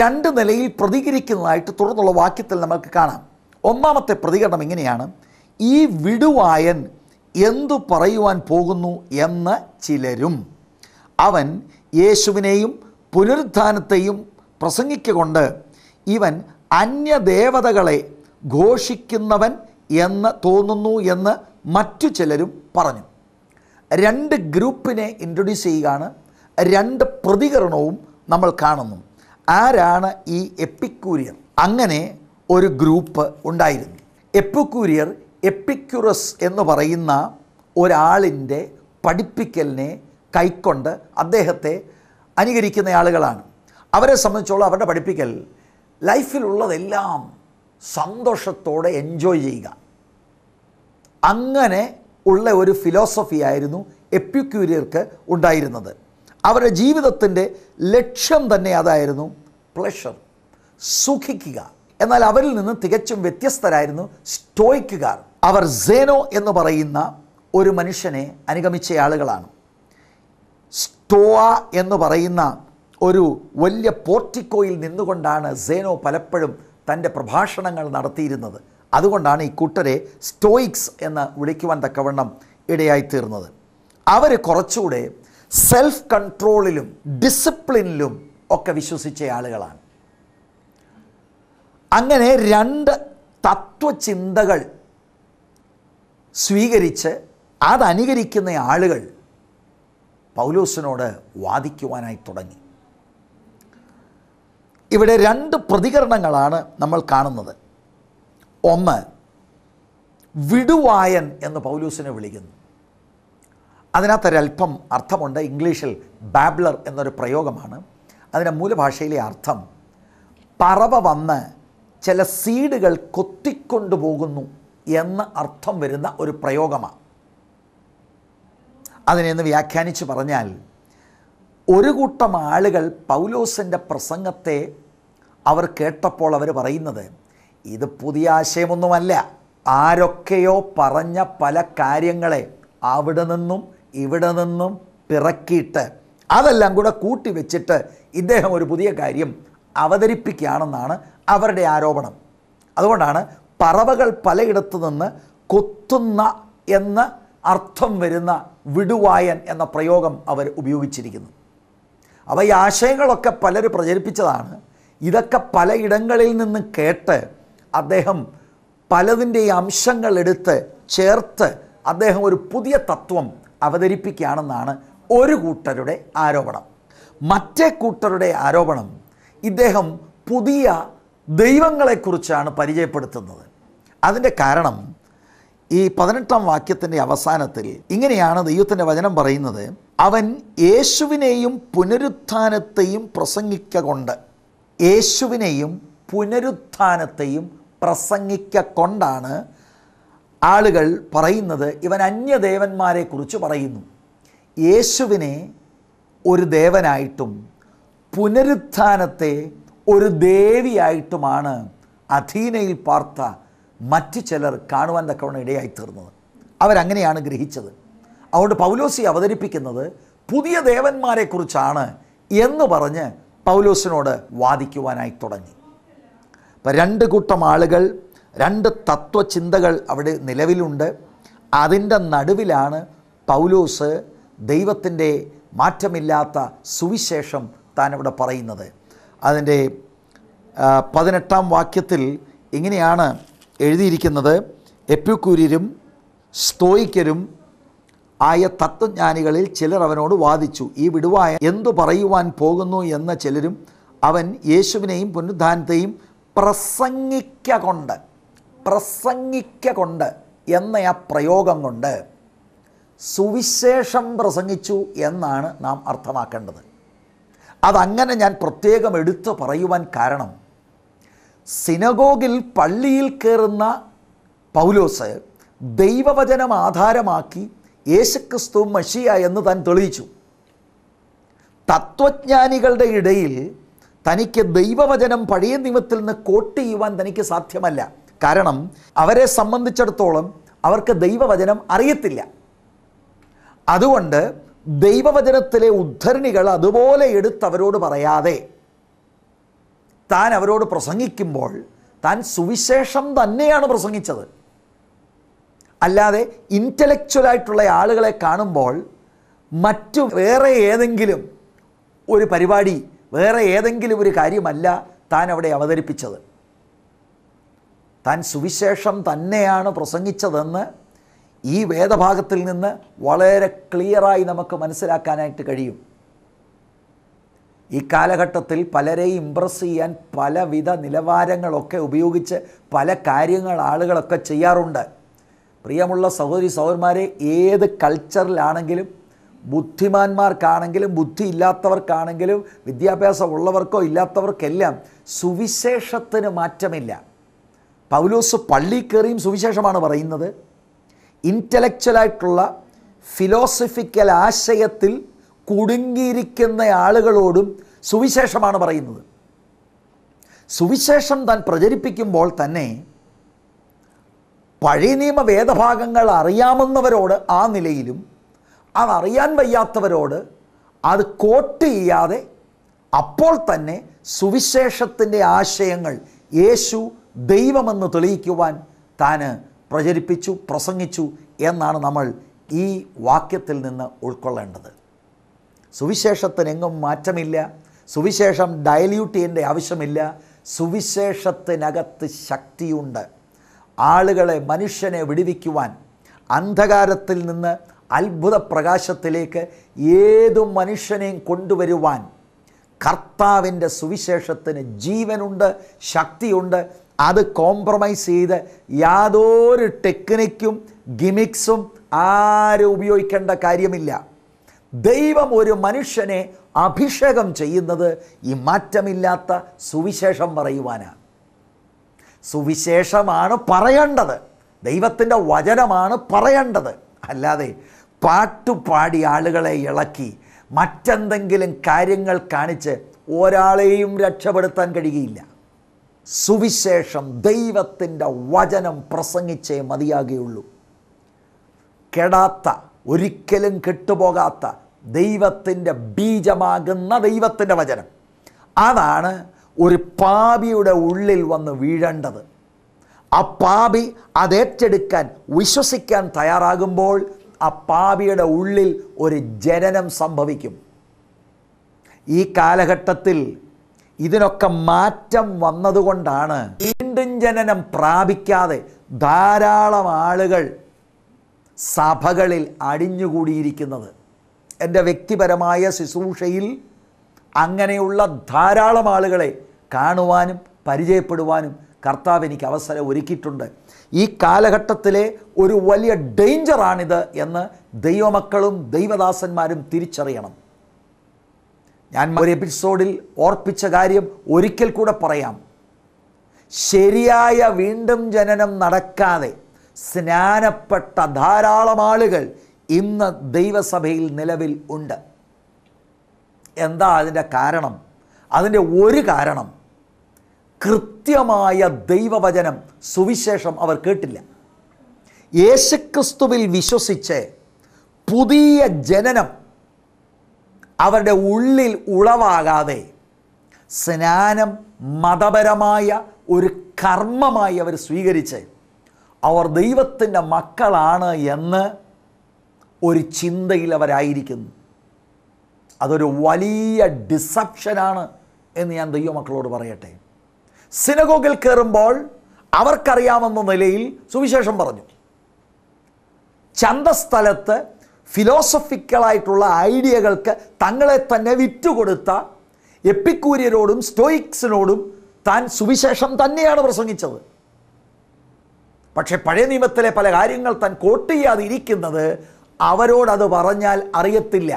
രണ്ട് നിലയിൽ പ്രതികരിക്കുന്നതായിട്ട് തുടർന്നുള്ള വാക്യത്തിൽ നമുക്ക് കാണാം ഒന്നാമത്തെ പ്രതികരണം ഇങ്ങനെയാണ് ഈ വിടുവായൻ എന്തു പറയുവാൻ പോകുന്നു എന്ന് ചിലരും അവൻ യേശുവിനെയും പുനരുദ്ധാനത്തെയും പ്രസംഗിക്കൊണ്ട് ഇവൻ അന്യദേവതകളെ ഘോഷിക്കുന്നവൻ എന്ന് തോന്നുന്നു എന്ന് മറ്റു ചിലരും പറഞ്ഞു രണ്ട് ഗ്രൂപ്പിനെ ഇൻട്രൊഡ്യൂസ് ചെയ്യുകയാണ് രണ്ട് പ്രതികരണവും നമ്മൾ കാണുന്നു ആരാണ് ഈ എപ്പിക്കൂരിയർ അങ്ങനെ ഒരു ഗ്രൂപ്പ് ഉണ്ടായിരുന്നു എപ്പിക്കൂരിയർ എപ്പിക്യുറസ് എന്ന് പറയുന്ന ഒരാളിൻ്റെ പഠിപ്പിക്കലിനെ കൈക്കൊണ്ട് അദ്ദേഹത്തെ അനുകരിക്കുന്ന ആളുകളാണ് അവരെ സംബന്ധിച്ചോളം അവരുടെ പഠിപ്പിക്കൽ ലൈഫിലുള്ളതെല്ലാം സന്തോഷത്തോടെ എൻജോയ് ചെയ്യുക അങ്ങനെ ഉള്ള ഒരു ഫിലോസഫി ആയിരുന്നു എപ്പിക്യൂരിയർക്ക് ഉണ്ടായിരുന്നത് അവരുടെ ജീവിതത്തിൻ്റെ ലക്ഷ്യം തന്നെ അതായിരുന്നു പ്ലഷർ സുഖിക്കുക എന്നാൽ അവരിൽ നിന്ന് തികച്ചും വ്യത്യസ്തരായിരുന്നു സ്റ്റോയ്ക്കുകാർ അവർ സേനോ എന്ന് പറയുന്ന ഒരു മനുഷ്യനെ അനുഗമിച്ച ആളുകളാണ് സ്റ്റോവ എന്ന് പറയുന്ന ഒരു വലിയ പോർട്ടിക്കോയിൽ നിന്നുകൊണ്ടാണ് സേനോ പലപ്പോഴും തൻ്റെ പ്രഭാഷണങ്ങൾ നടത്തിയിരുന്നത് അതുകൊണ്ടാണ് ഈ കൂട്ടരെ സ്റ്റോയിക്സ് എന്ന് വിളിക്കുവാൻ തക്കവണ്ണം ഇടയായിത്തീർന്നത് അവർ കുറച്ചുകൂടെ സെൽഫ് കൺട്രോളിലും ഡിസിപ്ലിനിലും ഒക്കെ വിശ്വസിച്ച ആളുകളാണ് അങ്ങനെ രണ്ട് തത്വചിന്തകൾ സ്വീകരിച്ച് അതനുകരിക്കുന്ന ആളുകൾ പൗലോസിനോട് വാദിക്കുവാനായി തുടങ്ങി ഇവിടെ രണ്ട് പ്രതികരണങ്ങളാണ് നമ്മൾ കാണുന്നത് ഒന്ന് വിടുവായൻ എന്ന് പൗലൂസിനെ വിളിക്കുന്നു അതിനകത്തൊരല്പം അർത്ഥമുണ്ട് ഇംഗ്ലീഷിൽ ബാബ്ലർ എന്നൊരു പ്രയോഗമാണ് അതിൻ്റെ മൂലഭാഷയിലെ അർത്ഥം പറവ വന്ന് ചില സീഡുകൾ കൊത്തിക്കൊണ്ടുപോകുന്നു എന്ന അർത്ഥം വരുന്ന ഒരു പ്രയോഗമാണ് അതിനെന്ന് വ്യാഖ്യാനിച്ച് പറഞ്ഞാൽ ഒരു കൂട്ടം ആളുകൾ പൗലോസിൻ്റെ പ്രസംഗത്തെ അവർ കേട്ടപ്പോൾ അവർ പറയുന്നത് ഇത് പുതിയ ആശയമൊന്നുമല്ല ആരൊക്കെയോ പറഞ്ഞ പല കാര്യങ്ങളെ അവിടെ നിന്നും ഇവിടെ നിന്നും പിറക്കിയിട്ട് അതെല്ലാം കൂടെ കൂട്ടി വെച്ചിട്ട് ഇദ്ദേഹം ഒരു പുതിയ കാര്യം അവതരിപ്പിക്കുകയാണെന്നാണ് അവരുടെ ആരോപണം അതുകൊണ്ടാണ് പറവകൾ പലയിടത്തു നിന്ന് കൊത്തുന്ന എന്ന് അർത്ഥം വരുന്ന വിടുവായൻ എന്ന പ്രയോഗം അവർ ഉപയോഗിച്ചിരിക്കുന്നു അപ്പം ഈ ആശയങ്ങളൊക്കെ പലരും പ്രചരിപ്പിച്ചതാണ് ഇതൊക്കെ പലയിടങ്ങളിൽ നിന്ന് കേട്ട് അദ്ദേഹം പലതിൻ്റെ അംശങ്ങൾ എടുത്ത് ചേർത്ത് അദ്ദേഹം ഒരു പുതിയ തത്വം അവതരിപ്പിക്കുകയാണെന്നാണ് ഒരു കൂട്ടരുടെ ആരോപണം മറ്റേ കൂട്ടരുടെ ആരോപണം ഇദ്ദേഹം പുതിയ ദൈവങ്ങളെക്കുറിച്ചാണ് പരിചയപ്പെടുത്തുന്നത് അതിൻ്റെ കാരണം ഈ പതിനെട്ടാം വാക്യത്തിൻ്റെ അവസാനത്തിൽ ഇങ്ങനെയാണ് ദൈവത്തിൻ്റെ വചനം പറയുന്നത് അവൻ യേശുവിനെയും പുനരുത്ഥാനത്തെയും പ്രസംഗിക്കൊണ്ട് യേശുവിനെയും പുനരുത്ഥാനത്തെയും പ്രസംഗിക്കൊണ്ടാണ് ആളുകൾ പറയുന്നത് ഇവൻ അന്യദേവന്മാരെ കുറിച്ച് പറയുന്നു യേശുവിനെ ഒരു ദേവനായിട്ടും പുനരുത്ഥാനത്തെ ഒരു ദേവിയായിട്ടുമാണ് അധീനയിൽ പാർത്ത മറ്റ് ചിലർ കാണുവാൻ തക്കവണ്ണം ഇടയായി തീർന്നത് അവരങ്ങനെയാണ് ഗ്രഹിച്ചത് അതുകൊണ്ട് പൗലോസി അവതരിപ്പിക്കുന്നത് പുതിയ ദേവന്മാരെക്കുറിച്ചാണ് എന്ന് പറഞ്ഞ് പൗലോസിനോട് വാദിക്കുവാനായി തുടങ്ങി അപ്പം രണ്ട് കൂട്ടം ആളുകൾ രണ്ട് തത്വചിന്തകൾ അവിടെ നിലവിലുണ്ട് അതിൻ്റെ നടുവിലാണ് പൗലോസ് ദൈവത്തിൻ്റെ മാറ്റമില്ലാത്ത സുവിശേഷം താൻ ഇവിടെ പറയുന്നത് അതിൻ്റെ പതിനെട്ടാം വാക്യത്തിൽ ഇങ്ങനെയാണ് എഴുതിയിരിക്കുന്നത് എപ്പിക്കൂര്യരും സ്തോയിക്കരും ആയ തത്വജ്ഞാനികളിൽ ചിലർ അവനോട് വാദിച്ചു ഈ വിടുവായ എന്തു പറയുവാൻ പോകുന്നു എന്ന ചിലരും അവൻ യേശുവിനെയും പുനരുദ്ധാനത്തെയും പ്രസംഗിക്ക കൊണ്ട് പ്രസംഗിക്ക കൊണ്ട് എന്ന ആ പ്രയോഗം കൊണ്ട് സുവിശേഷം പ്രസംഗിച്ചു എന്നാണ് നാം അർത്ഥമാക്കേണ്ടത് അതങ്ങനെ ഞാൻ പ്രത്യേകം എടുത്തു പറയുവാൻ കാരണം സിനഗോഗിൽ പള്ളിയിൽ കയറുന്ന പൗലോസ് ദൈവവചനം ആധാരമാക്കി യേശുക്രിസ്തു മഷിയ എന്ന് താൻ തെളിയിച്ചു തത്വജ്ഞാനികളുടെ ഇടയിൽ തനിക്ക് ദൈവവചനം പഴയ നിയമത്തിൽ നിന്ന് കോട്ട് ചെയ്യുവാൻ തനിക്ക് സാധ്യമല്ല കാരണം അവരെ സംബന്ധിച്ചിടത്തോളം അവർക്ക് ദൈവവചനം അറിയത്തില്ല അതുകൊണ്ട് ദൈവവചനത്തിലെ ഉദ്ധരണികൾ അതുപോലെ എടുത്തവരോട് പറയാതെ താൻ അവരോട് പ്രസംഗിക്കുമ്പോൾ താൻ സുവിശേഷം തന്നെയാണ് പ്രസംഗിച്ചത് അല്ലാതെ ഇൻ്റലക്ച്വലായിട്ടുള്ള ആളുകളെ കാണുമ്പോൾ മറ്റു വേറെ ഏതെങ്കിലും ഒരു പരിപാടി വേറെ ഏതെങ്കിലും ഒരു കാര്യമല്ല താൻ അവിടെ അവതരിപ്പിച്ചത് താൻ സുവിശേഷം തന്നെയാണ് പ്രസംഗിച്ചതെന്ന് ഈ വേദഭാഗത്തിൽ നിന്ന് വളരെ ക്ലിയറായി നമുക്ക് മനസ്സിലാക്കാനായിട്ട് കഴിയും ഈ കാലഘട്ടത്തിൽ പലരെ ഇമ്പ്രസ് ചെയ്യാൻ പലവിധ നിലവാരങ്ങളൊക്കെ ഉപയോഗിച്ച് പല കാര്യങ്ങൾ ആളുകളൊക്കെ ചെയ്യാറുണ്ട് പ്രിയമുള്ള സഹോദരി സഹോദരന്മാരെ ഏത് കൾച്ചറിലാണെങ്കിലും ബുദ്ധിമാന്മാർക്കാണെങ്കിലും ബുദ്ധി ഇല്ലാത്തവർക്കാണെങ്കിലും ഉള്ളവർക്കോ ഇല്ലാത്തവർക്കെല്ലാം സുവിശേഷത്തിന് മാറ്റമില്ല പൗലോസ് പള്ളി കയറിയും സുവിശേഷമാണ് പറയുന്നത് ഇൻ്റലക്ച്വലായിട്ടുള്ള ഫിലോസഫിക്കൽ ആശയത്തിൽ കുടുങ്ങിയിരിക്കുന്ന ആളുകളോടും സുവിശേഷമാണ് പറയുന്നത് സുവിശേഷം താൻ പ്രചരിപ്പിക്കുമ്പോൾ തന്നെ പഴയ നിയമ വേദഭാഗങ്ങൾ അറിയാമെന്നവരോട് ആ നിലയിലും അതറിയാൻ വയ്യാത്തവരോട് അത് കോട്ട് ചെയ്യാതെ അപ്പോൾ തന്നെ സുവിശേഷത്തിൻ്റെ ആശയങ്ങൾ യേശു ദൈവമെന്ന് തെളിയിക്കുവാൻ താൻ പ്രചരിപ്പിച്ചു പ്രസംഗിച്ചു എന്നാണ് നമ്മൾ ഈ വാക്യത്തിൽ നിന്ന് ഉൾക്കൊള്ളേണ്ടത് സുവിശേഷത്തിനെങ്ങും മാറ്റമില്ല സുവിശേഷം ഡയല്യൂട്ട് ചെയ്യേണ്ട ആവശ്യമില്ല സുവിശേഷത്തിനകത്ത് ശക്തിയുണ്ട് ആളുകളെ മനുഷ്യനെ വിടുവിക്കുവാൻ അന്ധകാരത്തിൽ നിന്ന് അത്ഭുത പ്രകാശത്തിലേക്ക് ഏതു മനുഷ്യനെയും കൊണ്ടുവരുവാൻ കർത്താവിൻ്റെ സുവിശേഷത്തിന് ജീവനുണ്ട് ശക്തിയുണ്ട് അത് കോംപ്രമൈസ് ചെയ്ത് യാതൊരു ടെക്നിക്കും ഗിമിക്സും ആരും ഉപയോഗിക്കേണ്ട കാര്യമില്ല ദൈവം ഒരു മനുഷ്യനെ അഭിഷേകം ചെയ്യുന്നത് ഈ മാറ്റമില്ലാത്ത സുവിശേഷം പറയുവാനാണ് സുവിശേഷമാണ് പറയേണ്ടത് ദൈവത്തിൻ്റെ വചനമാണ് പറയേണ്ടത് അല്ലാതെ പാട്ടുപാടി ആളുകളെ ഇളക്കി മറ്റെന്തെങ്കിലും കാര്യങ്ങൾ കാണിച്ച് ഒരാളെയും രക്ഷപ്പെടുത്താൻ കഴിയുകയില്ല സുവിശേഷം ദൈവത്തിൻ്റെ വചനം പ്രസംഗിച്ചേ മതിയാകുകയുള്ളൂ കെടാത്ത ഒരിക്കലും കെട്ടുപോകാത്ത ദൈവത്തിൻ്റെ ബീജമാകുന്ന ദൈവത്തിൻ്റെ വചനം അതാണ് ഒരു പാപിയുടെ ഉള്ളിൽ വന്ന് വീഴേണ്ടത് ആ പാപി അതേറ്റെടുക്കാൻ വിശ്വസിക്കാൻ തയ്യാറാകുമ്പോൾ ആ പാപിയുടെ ഉള്ളിൽ ഒരു ജനനം സംഭവിക്കും ഈ കാലഘട്ടത്തിൽ ഇതിനൊക്കെ മാറ്റം വന്നതുകൊണ്ടാണ് വീണ്ടും ജനനം പ്രാപിക്കാതെ ധാരാളം ആളുകൾ സഭകളിൽ അടിഞ്ഞുകൂടിയിരിക്കുന്നത് എൻ്റെ വ്യക്തിപരമായ ശുശ്രൂഷയിൽ അങ്ങനെയുള്ള ധാരാളം ആളുകളെ കാണുവാനും പരിചയപ്പെടുവാനും കർത്താവ് എനിക്ക് അവസരം ഒരുക്കിയിട്ടുണ്ട് ഈ കാലഘട്ടത്തിലെ ഒരു വലിയ ഡെയിഞ്ചറാണിത് എന്ന് ദൈവമക്കളും ദൈവദാസന്മാരും തിരിച്ചറിയണം ഞാൻ ഒരു എപ്പിസോഡിൽ ഓർപ്പിച്ച കാര്യം ഒരിക്കൽ കൂടെ പറയാം ശരിയായ വീണ്ടും ജനനം നടക്കാതെ സ്നാനപ്പെട്ട ധാരാളം ആളുകൾ ഇന്ന് ദൈവസഭയിൽ നിലവിൽ ഉണ്ട് എന്താ അതിൻ്റെ കാരണം അതിൻ്റെ ഒരു കാരണം കൃത്യമായ ദൈവവചനം സുവിശേഷം അവർ കേട്ടില്ല യേശുക്രിസ്തുവിൽ വിശ്വസിച്ച് പുതിയ ജനനം അവരുടെ ഉള്ളിൽ ഉളവാകാതെ സ്നാനം മതപരമായ ഒരു കർമ്മമായി അവർ സ്വീകരിച്ച് അവർ ദൈവത്തിൻ്റെ മക്കളാണ് എന്ന് ഒരു ചിന്തയിൽ അവരായിരിക്കുന്നു അതൊരു വലിയ ഡിസപ്ഷനാണ് എന്ന് ഞാൻ ദൈവമക്കളോട് പറയട്ടെ സിനഗോഗിൽ കയറുമ്പോൾ അവർക്കറിയാമെന്ന നിലയിൽ സുവിശേഷം പറഞ്ഞു ചന്തസ്ഥലത്ത് ഫിലോസഫിക്കലായിട്ടുള്ള ഐഡിയകൾക്ക് തങ്ങളെ തന്നെ വിറ്റുകൊടുത്ത എപ്പിക്കൂര്യരോടും സ്റ്റോയിക്സിനോടും താൻ സുവിശേഷം തന്നെയാണ് പ്രസംഗിച്ചത് പക്ഷേ പഴയ നിയമത്തിലെ പല കാര്യങ്ങൾ താൻ കോട്ട് ചെയ്യാതിരിക്കുന്നത് അവരോടത് പറഞ്ഞാൽ അറിയത്തില്ല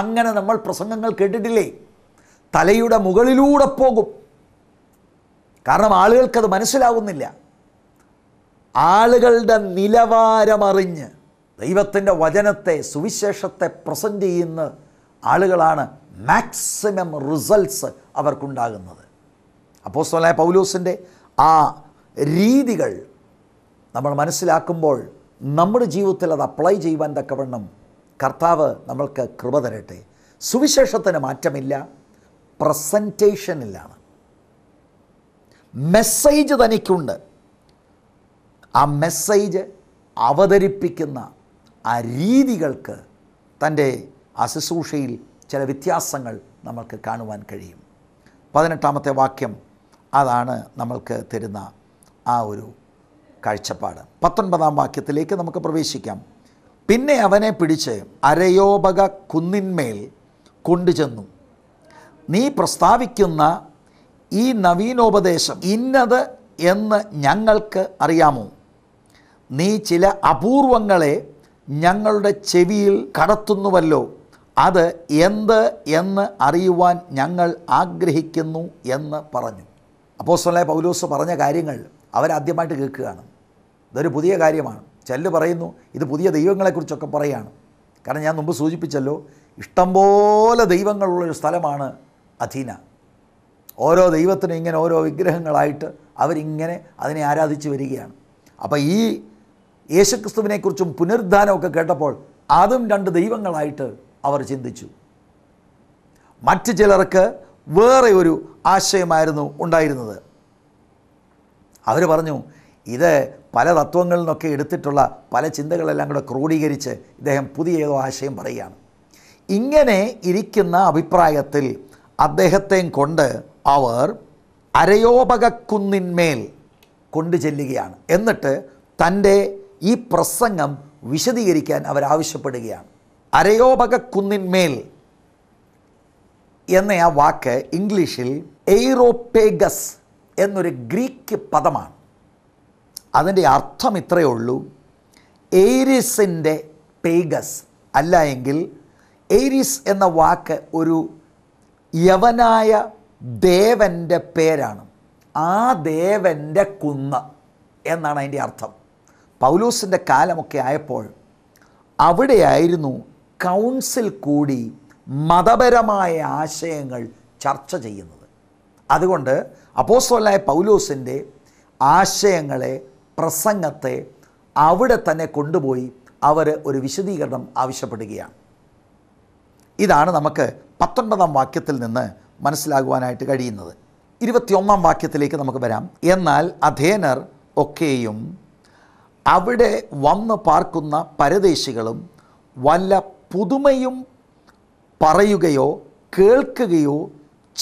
അങ്ങനെ നമ്മൾ പ്രസംഗങ്ങൾ കേട്ടിട്ടില്ലേ തലയുടെ മുകളിലൂടെ പോകും കാരണം ആളുകൾക്കത് മനസ്സിലാവുന്നില്ല ആളുകളുടെ നിലവാരമറിഞ്ഞ് ദൈവത്തിൻ്റെ വചനത്തെ സുവിശേഷത്തെ പ്രസൻറ്റ് ചെയ്യുന്ന ആളുകളാണ് മാക്സിമം റിസൾട്ട്സ് അവർക്കുണ്ടാകുന്നത് സ്വലായ പൗലൂസിൻ്റെ ആ രീതികൾ നമ്മൾ മനസ്സിലാക്കുമ്പോൾ നമ്മുടെ ജീവിതത്തിൽ അത് അപ്ലൈ ചെയ്യുവാൻ തക്കവണ്ണം കർത്താവ് നമ്മൾക്ക് കൃപ തരട്ടെ സുവിശേഷത്തിന് മാറ്റമില്ല പ്രസൻറ്റേഷനിലാണ് മെസ്സേജ് തനിക്കുണ്ട് ആ മെസ്സേജ് അവതരിപ്പിക്കുന്ന ആ രീതികൾക്ക് തൻ്റെ അശുശ്രൂഷയിൽ ചില വ്യത്യാസങ്ങൾ നമ്മൾക്ക് കാണുവാൻ കഴിയും പതിനെട്ടാമത്തെ വാക്യം അതാണ് നമ്മൾക്ക് തരുന്ന ആ ഒരു കാഴ്ചപ്പാട് പത്തൊൻപതാം വാക്യത്തിലേക്ക് നമുക്ക് പ്രവേശിക്കാം പിന്നെ അവനെ പിടിച്ച് അരയോപക കുന്നിന്മേൽ കൊണ്ടുചെന്നു നീ പ്രസ്താവിക്കുന്ന ഈ നവീനോപദേശം ഇന്നത് എന്ന് ഞങ്ങൾക്ക് അറിയാമോ നീ ചില അപൂർവങ്ങളെ ഞങ്ങളുടെ ചെവിയിൽ കടത്തുന്നുവല്ലോ അത് എന്ത് എന്ന് അറിയുവാൻ ഞങ്ങൾ ആഗ്രഹിക്കുന്നു എന്ന് പറഞ്ഞു അപ്പോസ്വലായ പൗലോസ് പറഞ്ഞ കാര്യങ്ങൾ അവരാദ്യമായിട്ട് കേൾക്കുകയാണ് ഇതൊരു പുതിയ കാര്യമാണ് ചെല്ല് പറയുന്നു ഇത് പുതിയ ദൈവങ്ങളെക്കുറിച്ചൊക്കെ പറയുകയാണ് കാരണം ഞാൻ മുമ്പ് സൂചിപ്പിച്ചല്ലോ ഇഷ്ടംപോലെ ദൈവങ്ങളുള്ളൊരു സ്ഥലമാണ് അധീന ഓരോ ദൈവത്തിനും ഇങ്ങനെ ഓരോ വിഗ്രഹങ്ങളായിട്ട് അവരിങ്ങനെ അതിനെ ആരാധിച്ച് വരികയാണ് അപ്പോൾ ഈ യേശുക്രിസ്തുവിനെക്കുറിച്ചും പുനരുദ്ധാനമൊക്കെ കേട്ടപ്പോൾ അതും രണ്ട് ദൈവങ്ങളായിട്ട് അവർ ചിന്തിച്ചു മറ്റ് ചിലർക്ക് വേറെ ഒരു ആശയമായിരുന്നു ഉണ്ടായിരുന്നത് അവർ പറഞ്ഞു ഇത് പല തത്വങ്ങളിൽ നിന്നൊക്കെ എടുത്തിട്ടുള്ള പല ചിന്തകളെല്ലാം കൂടെ ക്രോഡീകരിച്ച് ഇദ്ദേഹം പുതിയ ഏതോ ആശയം പറയുകയാണ് ഇങ്ങനെ ഇരിക്കുന്ന അഭിപ്രായത്തിൽ അദ്ദേഹത്തെയും കൊണ്ട് അവർ അരയോപകക്കുന്നിന്മേൽ കൊണ്ടു ചെല്ലുകയാണ് എന്നിട്ട് തൻ്റെ ഈ പ്രസംഗം വിശദീകരിക്കാൻ അവരാവശ്യപ്പെടുകയാണ് അരയോപകക്കുന്നിന്മേൽ എന്ന ആ വാക്ക് ഇംഗ്ലീഷിൽ എയ്റോപേഗസ് എന്നൊരു ഗ്രീക്ക് പദമാണ് അതിൻ്റെ അർത്ഥം ഇത്രയേ ഉള്ളൂ എയ്രിസിൻ്റെ പേഗസ് അല്ല എങ്കിൽ എയ്രിസ് എന്ന വാക്ക് ഒരു യവനായ ദേവൻ്റെ പേരാണ് ആ ദേവൻ്റെ കുന്ന് എന്നാണ് അതിൻ്റെ അർത്ഥം പൗലൂസിൻ്റെ കാലമൊക്കെ ആയപ്പോൾ അവിടെയായിരുന്നു കൗൺസിൽ കൂടി മതപരമായ ആശയങ്ങൾ ചർച്ച ചെയ്യുന്നത് അതുകൊണ്ട് അപ്പോസ്തോലായ പൗലോസിൻ്റെ ആശയങ്ങളെ പ്രസംഗത്തെ അവിടെ തന്നെ കൊണ്ടുപോയി അവർ ഒരു വിശദീകരണം ആവശ്യപ്പെടുകയാണ് ഇതാണ് നമുക്ക് പത്തൊൻപതാം വാക്യത്തിൽ നിന്ന് മനസ്സിലാകുവാനായിട്ട് കഴിയുന്നത് ഇരുപത്തിയൊന്നാം വാക്യത്തിലേക്ക് നമുക്ക് വരാം എന്നാൽ അധേനർ ഒക്കെയും അവിടെ വന്ന് പാർക്കുന്ന പരദേശികളും വല്ല പുതുമയും പറയുകയോ കേൾക്കുകയോ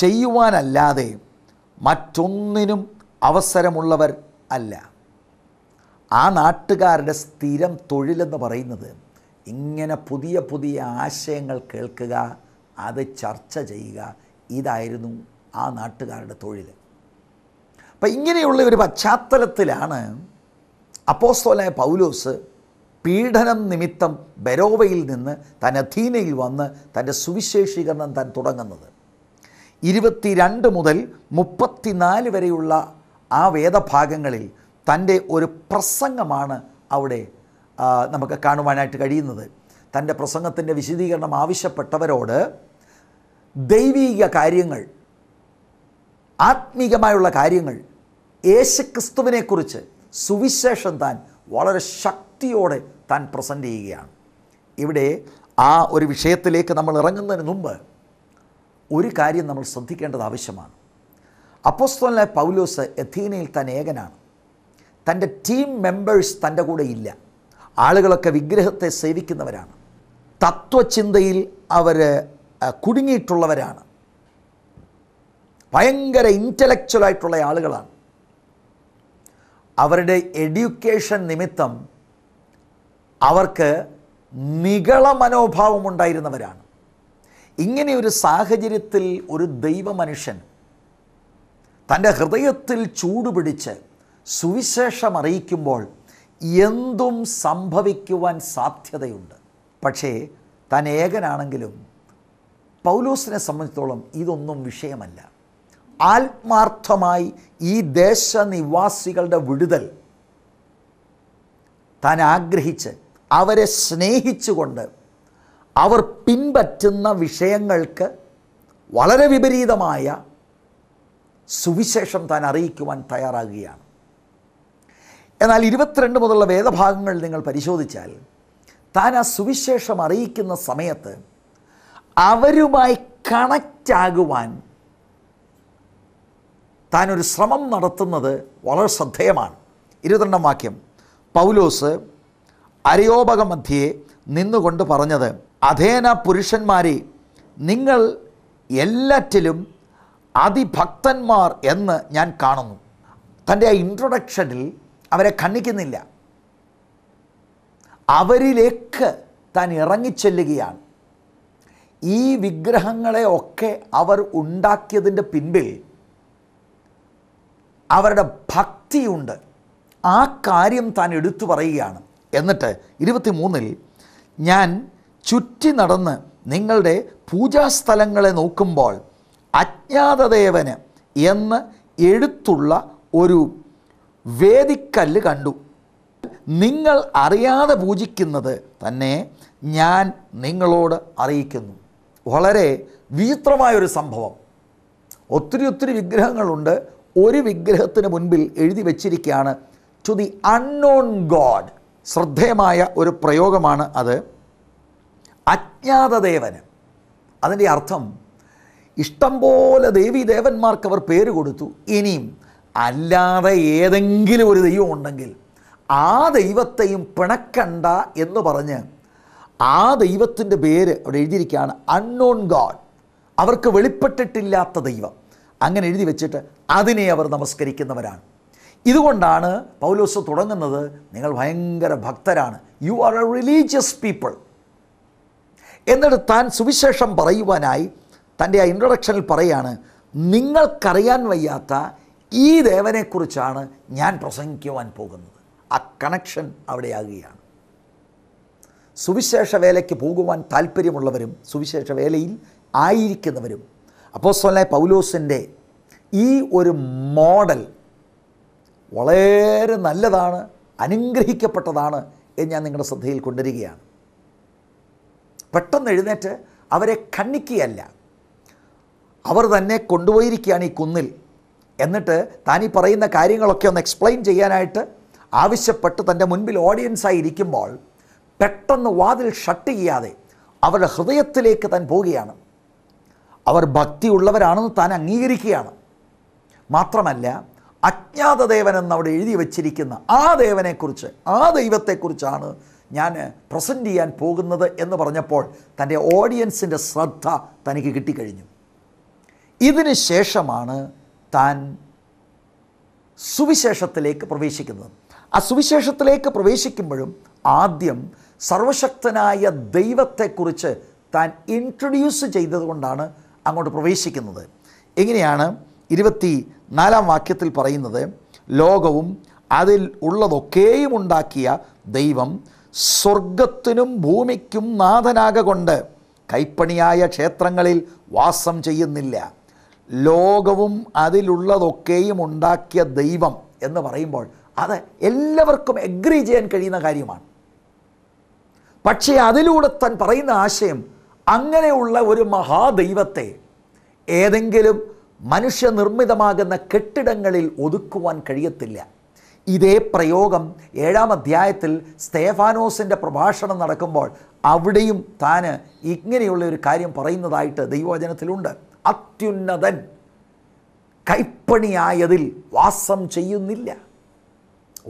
ചെയ്യുവാനല്ലാതെയും മറ്റൊന്നിനും അവസരമുള്ളവർ അല്ല ആ നാട്ടുകാരുടെ സ്ഥിരം തൊഴിലെന്ന് പറയുന്നത് ഇങ്ങനെ പുതിയ പുതിയ ആശയങ്ങൾ കേൾക്കുക അത് ചർച്ച ചെയ്യുക ഇതായിരുന്നു ആ നാട്ടുകാരുടെ തൊഴിൽ അപ്പം ഇങ്ങനെയുള്ള ഒരു പശ്ചാത്തലത്തിലാണ് അപ്പോസ്തോലായ പൗലോസ് പീഡനം നിമിത്തം ബരോവയിൽ നിന്ന് തൻ അധീനയിൽ വന്ന് തൻ്റെ സുവിശേഷീകരണം താൻ തുടങ്ങുന്നത് ഇരുപത്തിരണ്ട് മുതൽ മുപ്പത്തിനാല് വരെയുള്ള ആ വേദഭാഗങ്ങളിൽ തൻ്റെ ഒരു പ്രസംഗമാണ് അവിടെ നമുക്ക് കാണുവാനായിട്ട് കഴിയുന്നത് തൻ്റെ പ്രസംഗത്തിൻ്റെ വിശദീകരണം ആവശ്യപ്പെട്ടവരോട് ദൈവീക കാര്യങ്ങൾ ആത്മീകമായുള്ള കാര്യങ്ങൾ യേശുക്രിസ്തുവിനെക്കുറിച്ച് സുവിശേഷം താൻ വളരെ ശക്തിയോടെ താൻ പ്രസൻറ്റ് ചെയ്യുകയാണ് ഇവിടെ ആ ഒരു വിഷയത്തിലേക്ക് നമ്മൾ ഇറങ്ങുന്നതിന് മുമ്പ് ഒരു കാര്യം നമ്മൾ ശ്രദ്ധിക്കേണ്ടത് ആവശ്യമാണ് അപ്പോസ്തോലെ പൗലോസ് എഥീനയിൽ താൻ ഏകനാണ് തൻ്റെ ടീം മെമ്പേഴ്സ് തൻ്റെ കൂടെ ഇല്ല ആളുകളൊക്കെ വിഗ്രഹത്തെ സേവിക്കുന്നവരാണ് തത്വചിന്തയിൽ അവർ കുടുങ്ങിയിട്ടുള്ളവരാണ് ഭയങ്കര ഇൻ്റലക്ച്വലായിട്ടുള്ള ആളുകളാണ് അവരുടെ എഡ്യൂക്കേഷൻ നിമിത്തം അവർക്ക് നികള മനോഭാവമുണ്ടായിരുന്നവരാണ് ഇങ്ങനെ ഒരു സാഹചര്യത്തിൽ ഒരു ദൈവമനുഷ്യൻ തൻ്റെ ഹൃദയത്തിൽ ചൂടുപിടിച്ച് സുവിശേഷം അറിയിക്കുമ്പോൾ എന്തും സംഭവിക്കുവാൻ സാധ്യതയുണ്ട് പക്ഷേ താൻ ഏകനാണെങ്കിലും പൗലോസിനെ സംബന്ധിച്ചിടത്തോളം ഇതൊന്നും വിഷയമല്ല ആത്മാർത്ഥമായി ഈ ദേശനിവാസികളുടെ വിടുതൽ താൻ ആഗ്രഹിച്ച് അവരെ സ്നേഹിച്ചുകൊണ്ട് അവർ പിൻപറ്റുന്ന വിഷയങ്ങൾക്ക് വളരെ വിപരീതമായ സുവിശേഷം താൻ അറിയിക്കുവാൻ തയ്യാറാകുകയാണ് എന്നാൽ ഇരുപത്തിരണ്ട് മുതലുള്ള വേദഭാഗങ്ങൾ നിങ്ങൾ പരിശോധിച്ചാൽ താൻ ആ സുവിശേഷം അറിയിക്കുന്ന സമയത്ത് അവരുമായി കണക്റ്റാകുവാൻ താനൊരു ശ്രമം നടത്തുന്നത് വളരെ ശ്രദ്ധേയമാണ് ഇരുപത്തിരണ്ടാം വാക്യം പൗലോസ് അരയോപക മധ്യേ നിന്നുകൊണ്ട് പറഞ്ഞത് അധേന പുരുഷന്മാരെ നിങ്ങൾ എല്ലാറ്റിലും അതിഭക്തന്മാർ എന്ന് ഞാൻ കാണുന്നു തൻ്റെ ആ ഇൻട്രൊഡക്ഷനിൽ അവരെ ഖണ്ഡിക്കുന്നില്ല അവരിലേക്ക് താൻ ഇറങ്ങിച്ചെല്ലുകയാണ് ഈ വിഗ്രഹങ്ങളെ ഒക്കെ അവർ ഉണ്ടാക്കിയതിൻ്റെ പിൻപിൽ അവരുടെ ഭക്തിയുണ്ട് ആ കാര്യം താൻ എടുത്തു പറയുകയാണ് എന്നിട്ട് ഇരുപത്തി മൂന്നിൽ ഞാൻ ചുറ്റി നടന്ന് നിങ്ങളുടെ പൂജാസ്ഥലങ്ങളെ നോക്കുമ്പോൾ അജ്ഞാതദേവന് എന്ന് എഴുത്തുള്ള ഒരു വേദിക്കല്ല് കണ്ടു നിങ്ങൾ അറിയാതെ പൂജിക്കുന്നത് തന്നെ ഞാൻ നിങ്ങളോട് അറിയിക്കുന്നു വളരെ വിചിത്രമായൊരു സംഭവം ഒത്തിരി ഒത്തിരി വിഗ്രഹങ്ങളുണ്ട് ഒരു വിഗ്രഹത്തിന് മുൻപിൽ എഴുതി വച്ചിരിക്കുകയാണ് ടു ദി അൺനോൺ ഗോഡ് ശ്രദ്ധേയമായ ഒരു പ്രയോഗമാണ് അത് അജ്ഞാതദേവന് അതിൻ്റെ അർത്ഥം ഇഷ്ടം പോലെ ദേവി ദേവന്മാർക്ക് അവർ പേര് കൊടുത്തു ഇനിയും അല്ലാതെ ഏതെങ്കിലും ഒരു ദൈവം ഉണ്ടെങ്കിൽ ആ ദൈവത്തെയും പിണക്കണ്ട എന്ന് പറഞ്ഞ് ആ ദൈവത്തിൻ്റെ പേര് അവിടെ എഴുതിയിരിക്കുകയാണ് അൺനോൺ ഗാഡ് അവർക്ക് വെളിപ്പെട്ടിട്ടില്ലാത്ത ദൈവം അങ്ങനെ എഴുതി വെച്ചിട്ട് അതിനെ അവർ നമസ്കരിക്കുന്നവരാണ് ഇതുകൊണ്ടാണ് പൗലോസ് തുടങ്ങുന്നത് നിങ്ങൾ ഭയങ്കര ഭക്തരാണ് you are a religious people എന്നിട്ട് താൻ സുവിശേഷം പറയുവാനായി തൻ്റെ ആ ഇൻട്രൊഡക്ഷനിൽ പറയാണ് നിങ്ങൾക്കറിയാൻ വയ്യാത്ത ഈ ദേവനെക്കുറിച്ചാണ് ഞാൻ പ്രസംഗിക്കുവാൻ പോകുന്നത് ആ കണക്ഷൻ അവിടെയാകുകയാണ് സുവിശേഷ വേലയ്ക്ക് പോകുവാൻ താല്പര്യമുള്ളവരും സുവിശേഷ വേലയിൽ ആയിരിക്കുന്നവരും സ്വലെ പൗലോസിൻ്റെ ഈ ഒരു മോഡൽ വളരെ നല്ലതാണ് അനുഗ്രഹിക്കപ്പെട്ടതാണ് എന്ന് ഞാൻ നിങ്ങളുടെ ശ്രദ്ധയിൽ കൊണ്ടുവരികയാണ് പെട്ടെന്ന് എഴുന്നേറ്റ് അവരെ ഖണ്ണിക്കുകയല്ല അവർ തന്നെ കൊണ്ടുപോയിരിക്കുകയാണ് ഈ കുന്നിൽ എന്നിട്ട് താൻ ഈ പറയുന്ന കാര്യങ്ങളൊക്കെ ഒന്ന് എക്സ്പ്ലെയിൻ ചെയ്യാനായിട്ട് ആവശ്യപ്പെട്ട് തൻ്റെ മുൻപിൽ ഓഡിയൻസായി ഇരിക്കുമ്പോൾ പെട്ടെന്ന് വാതിൽ ഷട്ട് ചെയ്യാതെ അവരുടെ ഹൃദയത്തിലേക്ക് താൻ പോവുകയാണ് അവർ ഭക്തിയുള്ളവരാണെന്ന് താൻ അംഗീകരിക്കുകയാണ് മാത്രമല്ല അജ്ഞാത ദേവനെന്ന് അവിടെ എഴുതി വച്ചിരിക്കുന്ന ആ ദേവനെക്കുറിച്ച് ആ ദൈവത്തെക്കുറിച്ചാണ് ഞാൻ പ്രസൻറ്റ് ചെയ്യാൻ പോകുന്നത് എന്ന് പറഞ്ഞപ്പോൾ തൻ്റെ ഓഡിയൻസിൻ്റെ ശ്രദ്ധ തനിക്ക് കിട്ടിക്കഴിഞ്ഞു ഇതിന് ശേഷമാണ് താൻ സുവിശേഷത്തിലേക്ക് പ്രവേശിക്കുന്നത് ആ സുവിശേഷത്തിലേക്ക് പ്രവേശിക്കുമ്പോഴും ആദ്യം സർവശക്തനായ ദൈവത്തെക്കുറിച്ച് താൻ ഇൻട്രൊഡ്യൂസ് ചെയ്തതുകൊണ്ടാണ് അങ്ങോട്ട് പ്രവേശിക്കുന്നത് എങ്ങനെയാണ് ഇരുപത്തി നാലാം വാക്യത്തിൽ പറയുന്നത് ലോകവും അതിൽ ഉള്ളതൊക്കെയും ഉണ്ടാക്കിയ ദൈവം സ്വർഗത്തിനും ഭൂമിക്കും നാഥനാകൊണ്ട് കൈപ്പണിയായ ക്ഷേത്രങ്ങളിൽ വാസം ചെയ്യുന്നില്ല ലോകവും അതിലുള്ളതൊക്കെയും ഉണ്ടാക്കിയ ദൈവം എന്ന് പറയുമ്പോൾ അത് എല്ലാവർക്കും എഗ്രി ചെയ്യാൻ കഴിയുന്ന കാര്യമാണ് പക്ഷേ അതിലൂടെ താൻ പറയുന്ന ആശയം അങ്ങനെയുള്ള ഒരു മഹാദൈവത്തെ ഏതെങ്കിലും മനുഷ്യനിർമ്മിതമാകുന്ന കെട്ടിടങ്ങളിൽ ഒതുക്കുവാൻ കഴിയത്തില്ല ഇതേ പ്രയോഗം ഏഴാം അധ്യായത്തിൽ സ്തേഫാനോസിൻ്റെ പ്രഭാഷണം നടക്കുമ്പോൾ അവിടെയും താന് ഇങ്ങനെയുള്ള ഒരു കാര്യം പറയുന്നതായിട്ട് ദൈവവചനത്തിലുണ്ട് അത്യുന്നതൻ കൈപ്പണിയായതിൽ വാസം ചെയ്യുന്നില്ല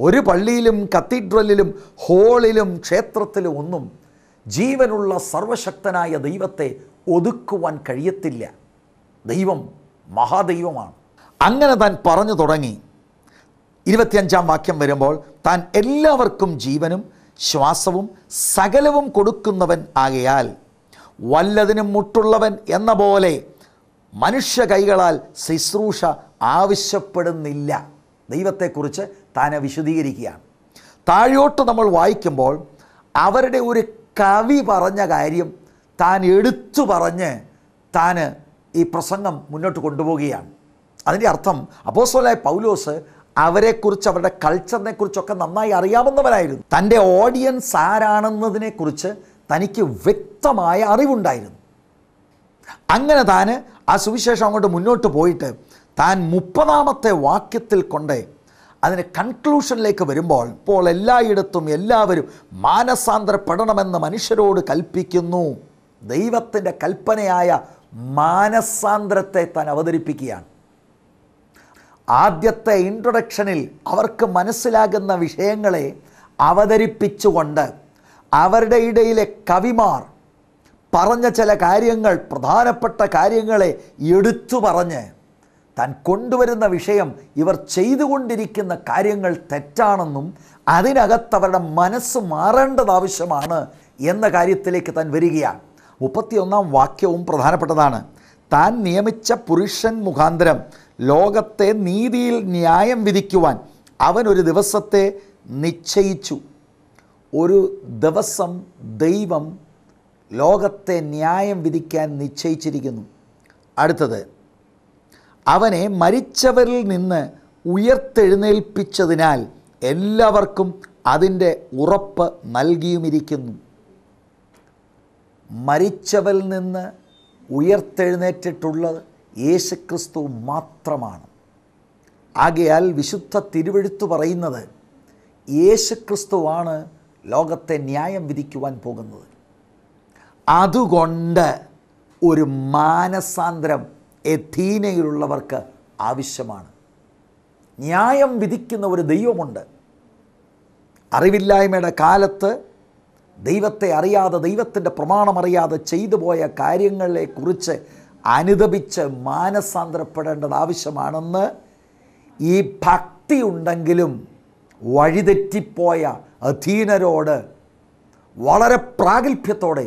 ഒരു പള്ളിയിലും കത്തീഡ്രലിലും ഹോളിലും ക്ഷേത്രത്തിലും ഒന്നും ജീവനുള്ള സർവശക്തനായ ദൈവത്തെ ഒതുക്കുവാൻ കഴിയത്തില്ല ദൈവം മഹാദൈവമാണ് അങ്ങനെ താൻ പറഞ്ഞു തുടങ്ങി ഇരുപത്തിയഞ്ചാം വാക്യം വരുമ്പോൾ താൻ എല്ലാവർക്കും ജീവനും ശ്വാസവും സകലവും കൊടുക്കുന്നവൻ ആകയാൽ വല്ലതിനും മുട്ടുള്ളവൻ എന്ന പോലെ മനുഷ്യ കൈകളാൽ ശുശ്രൂഷ ആവശ്യപ്പെടുന്നില്ല ദൈവത്തെക്കുറിച്ച് താനെ വിശദീകരിക്കുകയാണ് താഴോട്ട് നമ്മൾ വായിക്കുമ്പോൾ അവരുടെ ഒരു കവി പറഞ്ഞ കാര്യം താൻ എടുത്തു പറഞ്ഞ് താൻ ഈ പ്രസംഗം മുന്നോട്ട് കൊണ്ടുപോവുകയാണ് അതിൻ്റെ അർത്ഥം അപ്പോസോലായ പൗലോസ് അവരെക്കുറിച്ച് അവരുടെ കൾച്ചറിനെ കുറിച്ചൊക്കെ നന്നായി അറിയാവുന്നവരായിരുന്നു തൻ്റെ ഓഡിയൻസ് ആരാണെന്നതിനെക്കുറിച്ച് തനിക്ക് വ്യക്തമായ അറിവുണ്ടായിരുന്നു അങ്ങനെ താൻ ആ സുവിശേഷം അങ്ങോട്ട് മുന്നോട്ട് പോയിട്ട് താൻ മുപ്പതാമത്തെ വാക്യത്തിൽ കൊണ്ട് അതിന് കൺക്ലൂഷനിലേക്ക് വരുമ്പോൾ ഇപ്പോൾ എല്ലായിടത്തും എല്ലാവരും മാനസാന്തരപ്പെടണമെന്ന് മനുഷ്യരോട് കൽപ്പിക്കുന്നു ദൈവത്തിൻ്റെ കൽപ്പനയായ മാനസാന്തരത്തെ താൻ അവതരിപ്പിക്കുകയാണ് ആദ്യത്തെ ഇൻട്രൊഡക്ഷനിൽ അവർക്ക് മനസ്സിലാകുന്ന വിഷയങ്ങളെ അവതരിപ്പിച്ചുകൊണ്ട് അവരുടെ ഇടയിലെ കവിമാർ പറഞ്ഞ ചില കാര്യങ്ങൾ പ്രധാനപ്പെട്ട കാര്യങ്ങളെ എടുത്തു പറഞ്ഞ് താൻ കൊണ്ടുവരുന്ന വിഷയം ഇവർ ചെയ്തുകൊണ്ടിരിക്കുന്ന കാര്യങ്ങൾ തെറ്റാണെന്നും അതിനകത്ത് അവരുടെ മനസ്സ് മാറേണ്ടത് ആവശ്യമാണ് എന്ന കാര്യത്തിലേക്ക് താൻ വരികയാണ് മുപ്പത്തിയൊന്നാം വാക്യവും പ്രധാനപ്പെട്ടതാണ് താൻ നിയമിച്ച പുരുഷൻ മുഖാന്തരം ലോകത്തെ നീതിയിൽ ന്യായം വിധിക്കുവാൻ അവൻ ഒരു ദിവസത്തെ നിശ്ചയിച്ചു ഒരു ദിവസം ദൈവം ലോകത്തെ ന്യായം വിധിക്കാൻ നിശ്ചയിച്ചിരിക്കുന്നു അടുത്തത് അവനെ മരിച്ചവരിൽ നിന്ന് ഉയർത്തെഴുന്നേൽപ്പിച്ചതിനാൽ എല്ലാവർക്കും അതിൻ്റെ ഉറപ്പ് നൽകിയുമിരിക്കുന്നു മരിച്ചവരിൽ നിന്ന് ഉയർത്തെഴുന്നേറ്റിട്ടുള്ളത് യേശുക്രിസ്തു മാത്രമാണ് ആകയാൽ വിശുദ്ധ തിരുവെഴുത്ത് പറയുന്നത് യേശുക്രിസ്തുവാണ് ലോകത്തെ ന്യായം വിധിക്കുവാൻ പോകുന്നത് അതുകൊണ്ട് ഒരു മാനസാന്തരം എഥീനയിലുള്ളവർക്ക് ആവശ്യമാണ് ന്യായം വിധിക്കുന്ന ഒരു ദൈവമുണ്ട് അറിവില്ലായ്മയുടെ കാലത്ത് ദൈവത്തെ അറിയാതെ ദൈവത്തിൻ്റെ പ്രമാണമറിയാതെ ചെയ്തു പോയ കാര്യങ്ങളെക്കുറിച്ച് അനുദപിച്ച് മാനസാന്തരപ്പെടേണ്ടത് ആവശ്യമാണെന്ന് ഈ ഭക്തി ഉണ്ടെങ്കിലും വഴിതെറ്റിപ്പോയ അധീനരോട് വളരെ പ്രാഗൽഭ്യത്തോടെ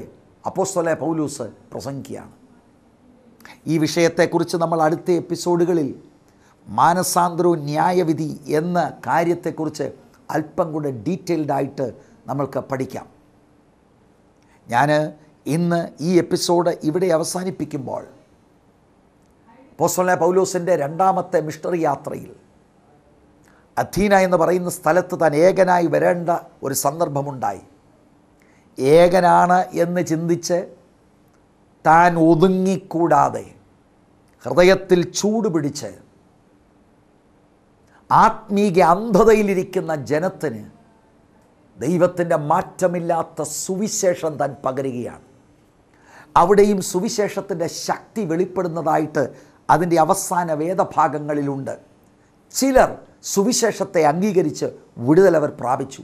അപ്പോസ്തല പൗലൂസ് പ്രസംഗിക്കുകയാണ് ഈ വിഷയത്തെക്കുറിച്ച് നമ്മൾ അടുത്ത എപ്പിസോഡുകളിൽ മാനസാന്തരവും ന്യായവിധി എന്ന കാര്യത്തെക്കുറിച്ച് അല്പം കൂടെ ഡീറ്റെയിൽഡായിട്ട് നമ്മൾക്ക് പഠിക്കാം ഞാൻ ഇന്ന് ഈ എപ്പിസോഡ് ഇവിടെ അവസാനിപ്പിക്കുമ്പോൾ പോസ്റ്റോല പൗലോസിൻ്റെ രണ്ടാമത്തെ മിഷണറി യാത്രയിൽ അഥീന എന്ന് പറയുന്ന സ്ഥലത്ത് താൻ ഏകനായി വരേണ്ട ഒരു സന്ദർഭമുണ്ടായി ഏകനാണ് എന്ന് ചിന്തിച്ച് താൻ ഒതുങ്ങിക്കൂടാതെ ഹൃദയത്തിൽ ചൂടുപിടിച്ച് ആത്മീക അന്ധതയിലിരിക്കുന്ന ജനത്തിന് ദൈവത്തിൻ്റെ മാറ്റമില്ലാത്ത സുവിശേഷം താൻ പകരുകയാണ് അവിടെയും സുവിശേഷത്തിൻ്റെ ശക്തി വെളിപ്പെടുന്നതായിട്ട് അതിൻ്റെ അവസാന വേദഭാഗങ്ങളിലുണ്ട് ചിലർ സുവിശേഷത്തെ അംഗീകരിച്ച് വിടുതലവർ പ്രാപിച്ചു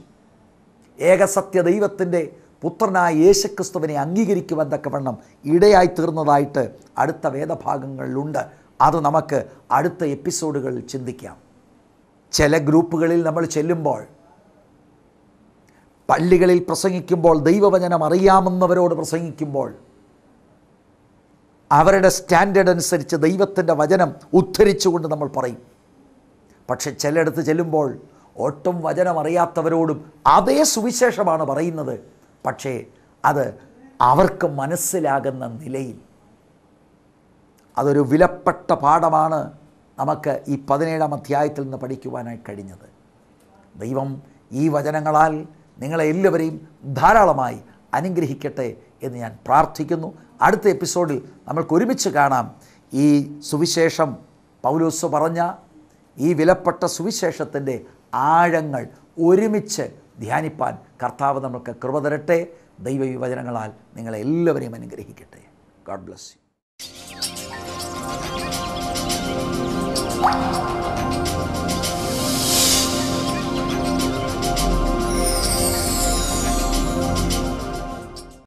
ഏകസത്യ ദൈവത്തിൻ്റെ പുത്രനായ യേശുക്രിസ്തുവിനെ അംഗീകരിക്കുവാൻ വണ്ണം ഇടയായി തീർന്നതായിട്ട് അടുത്ത വേദഭാഗങ്ങളിലുണ്ട് അത് നമുക്ക് അടുത്ത എപ്പിസോഡുകളിൽ ചിന്തിക്കാം ചില ഗ്രൂപ്പുകളിൽ നമ്മൾ ചെല്ലുമ്പോൾ പള്ളികളിൽ പ്രസംഗിക്കുമ്പോൾ ദൈവവചനം അറിയാമെന്നവരോട് പ്രസംഗിക്കുമ്പോൾ അവരുടെ സ്റ്റാൻഡേർഡ് അനുസരിച്ച് ദൈവത്തിൻ്റെ വചനം ഉദ്ധരിച്ചുകൊണ്ട് നമ്മൾ പറയും പക്ഷെ ചിലയിടത്ത് ചെല്ലുമ്പോൾ ഒട്ടും വചനം അറിയാത്തവരോടും അതേ സുവിശേഷമാണ് പറയുന്നത് പക്ഷേ അത് അവർക്ക് മനസ്സിലാകുന്ന നിലയിൽ അതൊരു വിലപ്പെട്ട പാഠമാണ് നമുക്ക് ഈ പതിനേഴാം അധ്യായത്തിൽ നിന്ന് പഠിക്കുവാനായി കഴിഞ്ഞത് ദൈവം ഈ വചനങ്ങളാൽ നിങ്ങളെ എല്ലാവരെയും ധാരാളമായി അനുഗ്രഹിക്കട്ടെ എന്ന് ഞാൻ പ്രാർത്ഥിക്കുന്നു അടുത്ത എപ്പിസോഡിൽ നമ്മൾക്ക് ഒരുമിച്ച് കാണാം ഈ സുവിശേഷം പൗലോസ് പറഞ്ഞ ഈ വിലപ്പെട്ട സുവിശേഷത്തിൻ്റെ ആഴങ്ങൾ ഒരുമിച്ച് ധ്യാനിപ്പാൻ കർത്താവ് നമ്മൾക്ക് കൃപ തരട്ടെ ദൈവവിവചനങ്ങളാൽ നിങ്ങളെ എല്ലാവരെയും അനുഗ്രഹിക്കട്ടെ ഗോഡ് ബ്ലസ് യു